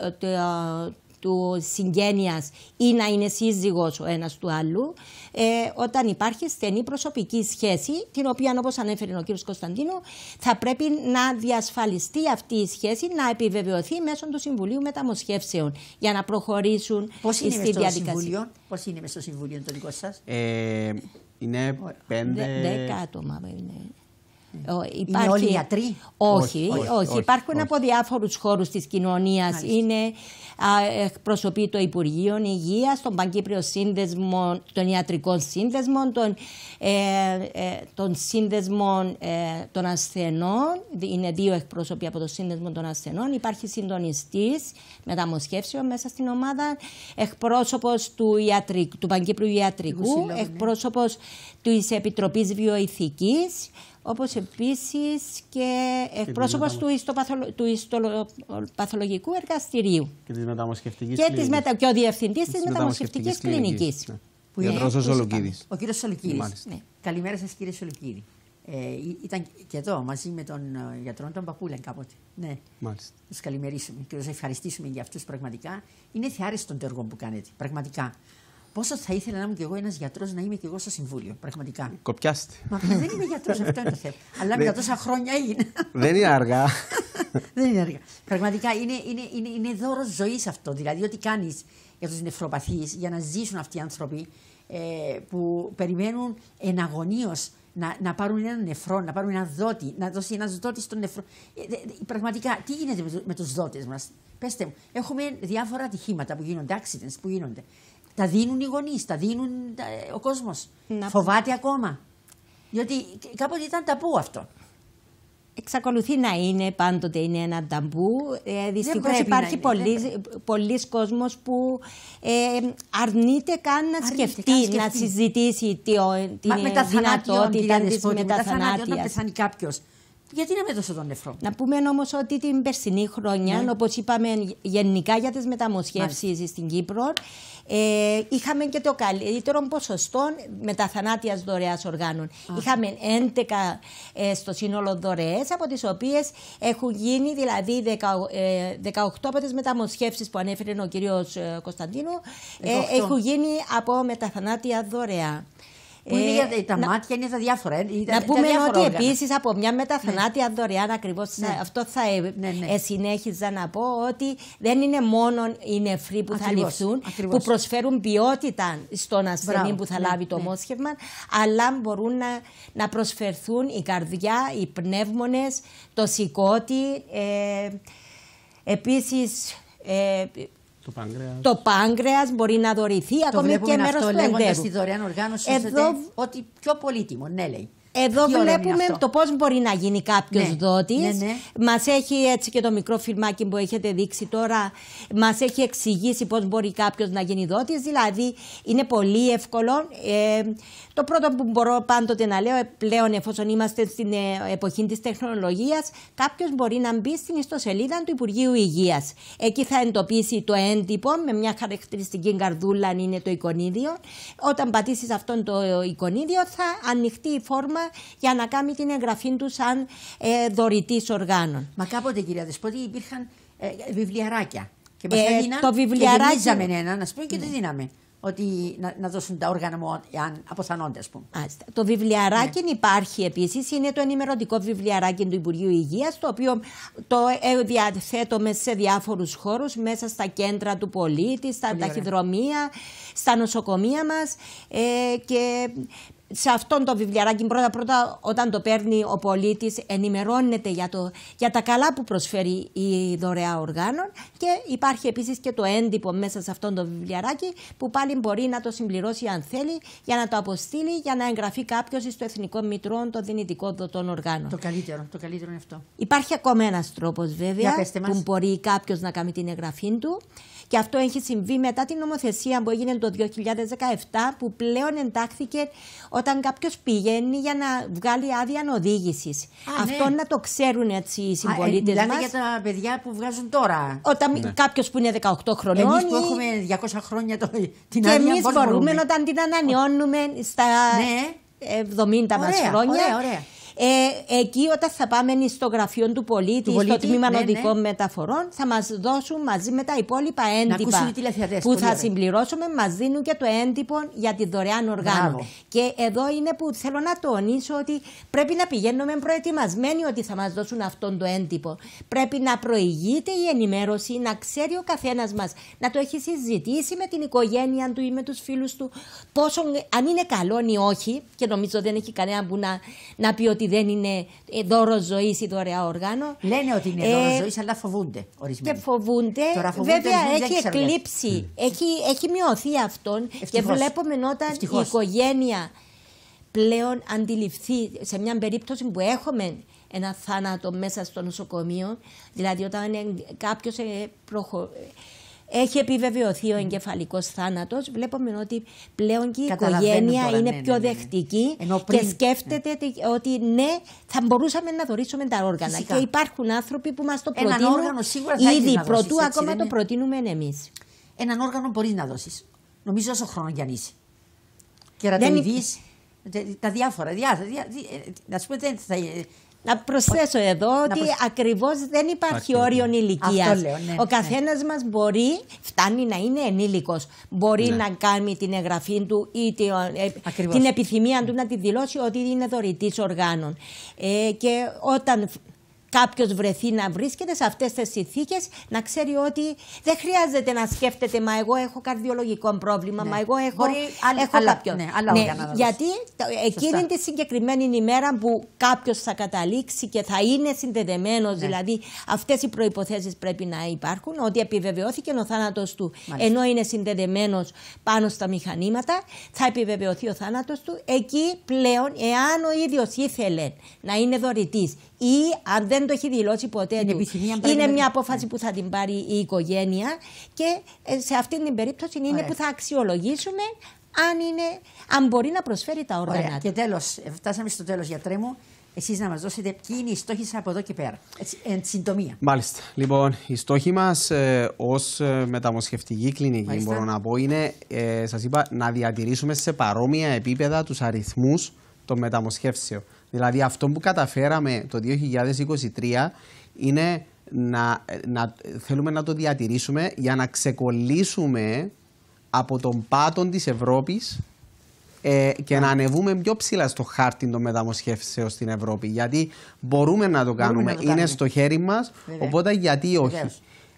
του συγγένειας ή να είναι σύζυγος ο ένας του άλλου, ε, όταν υπάρχει στενή προσωπική σχέση, την οποία όπως ανέφερε ο κ. Κωνσταντίνου, θα πρέπει να διασφαλιστεί αυτή η σχέση, να επιβεβαιωθεί μέσω του Συμβουλίου Μεταμοσχεύσεων για να προχωρήσουν πώς στη διαδικασία. Πώς είναι μέσα στο Συμβούλιο το δικό σας, ε, Είναι πέντε. δέκα άτομα, είναι. Υπάρχει... Είναι όλοι Όχι, όχι. Υπάρχουν από διάφορους χώρους της κοινωνίας. Είναι εκπροσωπή το Υπουργείο Υγεία, των Παγκύπριο Σύνδεσμο των Ιατρικών Σύνδεσμων, των ε, ε, τον ε, των Ασθενών. Είναι δύο εκπρόσωποι από το Σύνδεσμο των Ασθενών. Υπάρχει συντονιστής μεταμοσχεύσεων μέσα στην ομάδα, εκπρόσωπος του, του Παγκύπριου Ιατρικού, ναι. εκπρόσωπος της Επιτροπής Βιοηθική όπως επίσης και εκπρόσωπος του, ιστοπαθολο... του ιστοπαθολογικού εργαστηρίου. Και της και Μετα... Και ο διευθυντής της μεταμοσχευτική κλινικής. κλινικής. Ναι. ο κύριος Σολοκύρη. Ναι. Καλημέρα σας κύριε Σολοκύρη. Ε, ήταν και εδώ μαζί με τον ε, γιατρό τον Παπούλα κάποτε. Ναι. Μάλιστα. καλημερίσουμε και σας ευχαριστήσουμε για αυτούς πραγματικά. Είναι θεάριστον το έργο που κάνετε. Πραγματικά. Πόσο θα ήθελα να είμαι και εγώ ένας γιατρός να είμαι και εγώ στο συμβούλιο, πραγματικά. Κοπιάστε. Μα δεν είμαι γιατρός, αυτό είναι το θέμα. [laughs] Αλλά ναι. μετά τόσα χρόνια έγινε. Δεν είναι αργά. [laughs] δεν είναι αργά. Πραγματικά είναι, είναι, είναι, είναι δώρο ζωής αυτό. Δηλαδή, ό,τι κάνεις για τους νευροπαθεί, για να ζήσουν αυτοί οι άνθρωποι ε, που περιμένουν εναγωνίω να, να πάρουν ένα νεφρό, να πάρουν ένα δότη, να δώσει ένας δότης στον νεφρό. Ε, πραγματικά, τι γίνεται με τους δότες μας. Πετε μου, έχουμε διάφορα ατυχήματα που γίνονται, accidents που γίνονται. Τα δίνουν οι γονείς, τα δίνουν ε, ο κόσμος. Φοβάται ακόμα. Διότι κάποτε ήταν ταμπού αυτό. Εξακολουθεί να είναι, πάντοτε είναι ένα ταμπού. Ε, Δυστυχώ υπάρχει πολλοί κόσμος που ε, αρνείται καν να αρνείται, σκεφτεί, σκεφτεί, να συζητήσει τι, είναι Μα, δυνατότητα της μεταθανάτιας. Όταν πεθάνει κάποιος, γιατί να με δώσω τον νεφρό. Να πούμε όμως ότι την περσινή χρονιά, ναι. όπως είπαμε γενικά για τις μεταμοσχεύσεις στην Κύπρο, ε, είχαμε και το καλύτερο ποσοστό μεταθανάτια δωρεάς οργάνων. Είχαμε 11 ε, στο σύνολο δωρεές, από τις οποίες έχουν γίνει δηλαδή 18 ε, από τις μεταμοσχεύσεις που ανέφερε ο κ. Ε, Κωνσταντίνου, ε, έχουν γίνει από μεταθανάτια δωρεά. Που είναι, ε, τα μάτια είναι τα διάφορα. Ε, να πούμε ότι επίσης από μια μεταθανάτια ναι. δωρεάν ακριβώς ναι. ε, αυτό θα ναι, ναι. συνέχιζα να πω ότι δεν είναι μόνο οι νεφροί που θα ληφθούν, που προσφέρουν ποιότητα στον ασθενή που θα λάβει ναι, το μόσχευμα, αλλά μπορούν να, να προσφερθούν η καρδιά, οι πνεύμονες, το σηκώτη. Ε, επίσης. Ε, το πάγκρεας. Το πάγκρεας μπορεί να δωρηθεί ακόμη και μέρο του εντέρου. τη δωρεάν οργάνωση, ότι πιο πολύτιμο, ναι, λέει. Εδώ βλέπουμε το πώς μπορεί να γίνει κάποιος ναι. δότης. Ναι, ναι. Μας έχει έτσι και το μικρό φιλμάκι που έχετε δείξει τώρα, μας έχει εξηγήσει πώς μπορεί κάποιος να γίνει δότης. Δηλαδή, είναι πολύ εύκολο. Ε, το πρώτο που μπορώ πάντοτε να λέω, ε, πλέον εφόσον είμαστε στην ε, εποχή της τεχνολογίας, κάποιος μπορεί να μπει στην ιστοσελίδα του Υπουργείου Υγείας. Εκεί θα εντοπίσει το έντυπο με μια χαρακτηριστική καρδούλα, αν είναι το εικονίδιο. Όταν πατήσεις αυτό το εικονίδιο, θα ανοιχτεί η φόρμα για να κάνει την εγγραφή του σαν ε, δωρητής οργάνων. Μα κάποτε, κυρία Δεσπότη, υπήρχαν ε, βιβλιαράκια. Και ε, έδιναν, το βιβλιαράκι... και να α πούμε, και ναι. το δίναμε ότι να, να, δώσουν τα όργανα μου αν αποθανόνται, ας πούμε. Το βιβλιαράκι ναι. υπάρχει επίσης, είναι το ενημερωτικό βιβλιαράκι του Υπουργείου Υγείας, το οποίο το ε, διαθέτουμε σε διάφορους χώρους, μέσα στα κέντρα του πολίτη, στα ταχυδρομεία, στα νοσοκομεία μας ε, και σε αυτόν το βιβλιαράκι πρώτα-πρώτα όταν το παίρνει ο πολίτης ενημερώνεται για, το, για τα καλά που προσφέρει η δωρεά οργάνων και υπάρχει επίσης και το έντυπο μέσα σε αυτόν το βιβλιαράκι που πάλι μπορεί να το συμπληρώσει αν θέλει για να το αποστείλει για να εγγραφεί κάποιος στο Εθνικό Μητρό των Δυνητικών Δοτών Οργάνων. Το καλύτερο, το καλύτερο είναι αυτό. Υπάρχει ακόμα ένας τρόπος βέβαια που μπορεί κάποιος να κάνει την εγγραφή του. Και αυτό έχει συμβεί μετά την νομοθεσία που έγινε το 2017, που πλέον εντάχθηκε όταν κάποιος πηγαίνει για να βγάλει άδεια οδήγηση. Ναι. Αυτό να το ξέρουν έτσι οι ε, συμπολίτες μας. για τα παιδιά που βγάζουν τώρα. Όταν ναι. κάποιος που είναι 18 χρονών. Εμείς που έχουμε 200 χρόνια την άδεια. Και εμείς μπορούμε, όταν την ανανεώνουμε στα 70 ναι. μα χρόνια. Ωραία, ωραία. Ε, εκεί όταν θα πάμε στο γραφείο του πολίτη, του πολίτη στο τμήμα ναι, ναι. νοδικών μεταφορών, θα μας δώσουν μαζί με τα υπόλοιπα έντυπα που θα συμπληρώσουμε, μας δίνουν και το έντυπο για τη δωρεάν οργάνωση. Και εδώ είναι που θέλω να τονίσω ότι πρέπει να πηγαίνουμε προετοιμασμένοι ότι θα μας δώσουν αυτόν το έντυπο. Πρέπει να προηγείται η ενημέρωση, να ξέρει ο καθένας μας, να το έχει συζητήσει με την οικογένεια του ή με τους φίλους του, πόσο, αν είναι καλό ή όχι, και νομίζω δεν έχει κανένα που να, να πει δεν είναι ε, δώρο ζωής ή δωρεά όργανο. Λένε ότι είναι δώρο ε, ζωής, αλλά φοβούνται ορισμένοι. Και φοβούνται. Τώρα φοβούνται Βέβαια, έχει εκλείψει. Mm. Έχει, έχει μειωθεί αυτόν. Ευτυχώς. Και βλέπουμε όταν Ευτυχώς. η δωρεα οργανο λενε οτι ειναι δωρο ζωη αλλα φοβουνται ορισμενοι και φοβουνται τωρα φοβουνται βεβαια εχει εκλειψει εχει εχει μειωθει αυτον ευτυχως και βλεπουμε οταν η οικογενεια πλεον αντιληφθει σε μια περίπτωση που έχουμε ένα θάνατο μέσα στο νοσοκομείο, δηλαδή όταν κάποιος ε, προχωρεί έχει επιβεβαιωθεί ο εγκεφαλικός θάνατος. Βλέπουμε ότι πλέον και η οικογένεια είναι πιο ναι, δεχτική και σκέφτεται ότι ναι, θα μπορούσαμε να δωρήσουμε τα όργανα. Και υπάρχουν άνθρωποι που μας το προτείνουν. Ένα όργανο σίγουρα θα Ήδη πρωτού ακόμα το προτείνουμε εμείς. Έναν όργανο μπορείς να δώσεις. Νομίζω όσο χρόνο για αν είσαι. να Τα διάφορα. να σου δεν θα, να προσθέσω εδώ ότι ακριβώς ακριβώς δεν υπάρχει όριο ναι. ηλικίας. Ναι, ο ναι. καθένας μας μπορεί, φτάνει να είναι ενήλικος. Μπορεί ναι. να κάνει την εγγραφή του ή ε, την, επιθυμία του να τη δηλώσει ότι είναι δωρητής οργάνων. Ε, και όταν κάποιος βρεθεί να βρίσκεται σε αυτές τις συνθήκες, να ξέρει ότι δεν χρειάζεται να σκέφτεται Μα εγώ έχω καρδιολογικό πρόβλημα, ναι. Μα εγώ έχω, Μπορεί, έχω αλλά, κάποιο. Ναι, αλλά ναι, να γιατί εκείνη τη συγκεκριμένη ημέρα που κάποιος θα καταλήξει και θα είναι συνδεδεμένος, ναι. δηλαδή αυτές οι προϋποθέσεις πρέπει να υπάρχουν, ότι επιβεβαιώθηκε ο θάνατος του ενώ είναι συνδεδεμένος πάνω στα μηχανήματα, θα επιβεβαιωθεί ο θάνατος του. Εκεί πλέον, εάν ο ίδιος ήθελε να είναι δωρητής ή αν δεν το έχει δηλώσει ποτέ είναι, του, είναι μια απόφαση που θα την πάρει η οικογένεια και ε, σε αυτή την περίπτωση είναι που θα αξιολογήσουμε αν, είναι, αν μπορεί να προσφέρει τα όργανα Ωραία. Και τέλος, ε, φτάσαμε στο τέλος γιατρέ μου. Εσείς να μας δώσετε ποιοι είναι οι στόχοι σας από εδώ και πέρα. Έτσι, εν συντομία. Μάλιστα. Λοιπόν, οι στόχοι μας ε, ως ε, μεταμοσχευτική κλινική, μπορώ να πω, είναι, ε, είπα, να διατηρήσουμε σε παρόμοια επίπεδα τους αριθμούς των μεταμοσχεύσεων. Δηλαδή αυτό που καταφέραμε το 2023 είναι να, θέλουμε να το διατηρήσουμε για να ξεκολλήσουμε από τον πάτον της Ευρώπης ε, και να ανεβούμε πιο ψηλά στο χάρτη των μεταμοσχεύσεων στην Ευρώπη. Γιατί μπορούμε να το κάνουμε, είναι στο χέρι μας, οπότε γιατί όχι.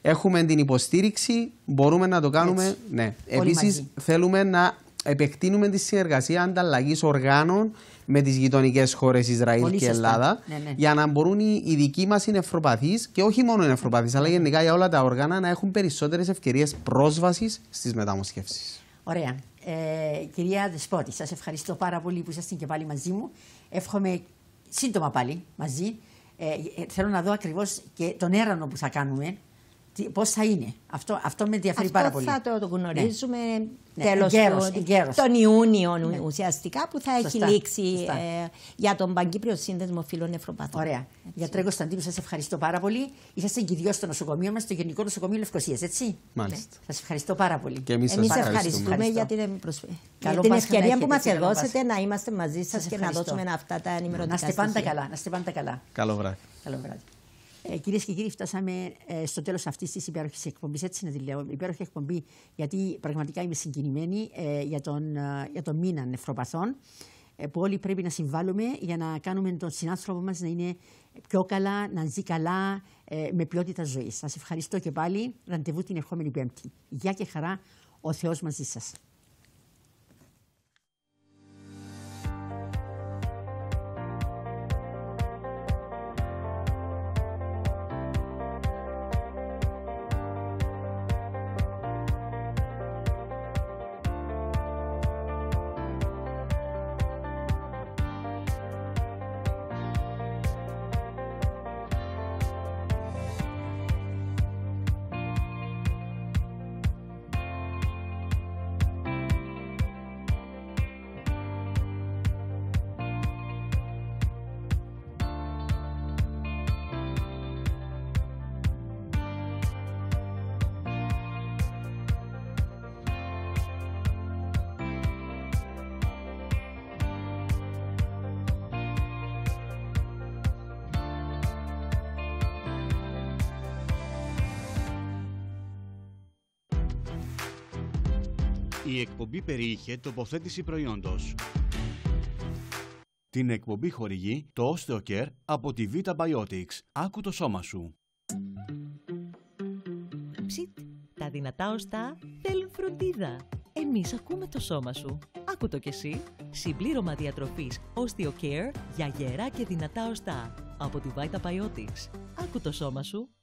Έχουμε την υποστήριξη, μπορούμε να το κάνουμε. Ναι. Επίσης θέλουμε να επεκτείνουμε τη συνεργασία ανταλλαγής οργάνων με τις γειτονικές χώρες Ισραήλ και Ελλάδα, ναι, ναι. για να μπορούν οι, οι δικοί μας οι νευροπαθεί και όχι μόνο οι νευροπαθεί, αλλά γενικά για όλα τα όργανα να έχουν περισσότερες ευκαιρίες πρόσβασης στις μεταμοσχεύσεις. Ωραία. Ε, κυρία Δεσπότη, σας ευχαριστώ πάρα πολύ που ήσασταν και πάλι μαζί μου. Εύχομαι σύντομα πάλι μαζί. Ε, ε, θέλω να δω ακριβώς και τον έρανο που θα κάνουμε Πώς θα είναι. Αυτό, αυτό με ενδιαφέρει πάρα πολύ. Αυτό θα το ναι. γνωρίζουμε ναι. τέλος του, τον Ιούνιο ναι. ουσιαστικά που θα έχει λήξει Ε, για τον Παγκύπριο Σύνδεσμο Φιλών Ευρωπαθών. Ωραία. Γιατρέ Κωνσταντίνου, σας ευχαριστώ πάρα πολύ. Είσαστε και δυο στο νοσοκομείο μας, στο Γενικό Νοσοκομείο Λευκοσίας, έτσι. Μάλιστα. Ναι. Σας ευχαριστώ πάρα πολύ. Και εμείς ευχαριστούμε. ευχαριστούμε για την, για την ευκαιρία που μα δώσετε να είμαστε μαζί σας και να δώσουμε αυτά τα ενημερωτικά. Να είστε πάντα καλά. Καλό βράδυ. Ε, Κυρίες και κύριοι, φτάσαμε ε, στο τέλος αυτής της υπέροχης εκπομπής. Έτσι να τη δηλαδή, λέω, υπέροχη εκπομπή, γιατί πραγματικά είμαι συγκινημένη ε, για, τον, ε, για τον μήνα νευροπαθών. Που όλοι πρέπει να συμβάλλουμε για να κάνουμε τον συνάνθρωπο μας να είναι πιο καλά, να ζει καλά, με ποιότητα ζωής. Σας ευχαριστώ και πάλι. Ραντεβού την ερχόμενη Πέμπτη. Γεια και χαρά. Ο Θεός μαζί σας. εκπομπή περιείχε τοποθέτηση προϊόντος. Την εκπομπή χορηγεί το Osteocare από τη Vita Biotics. Άκου το σώμα σου. Ψιτ, τα δυνατά οστά θέλουν φροντίδα. Εμείς ακούμε το σώμα σου. Άκου το κι εσύ. Συμπλήρωμα διατροφής Osteocare για γερά και δυνατά οστά από τη Vita Biotics. Άκου το σώμα σου.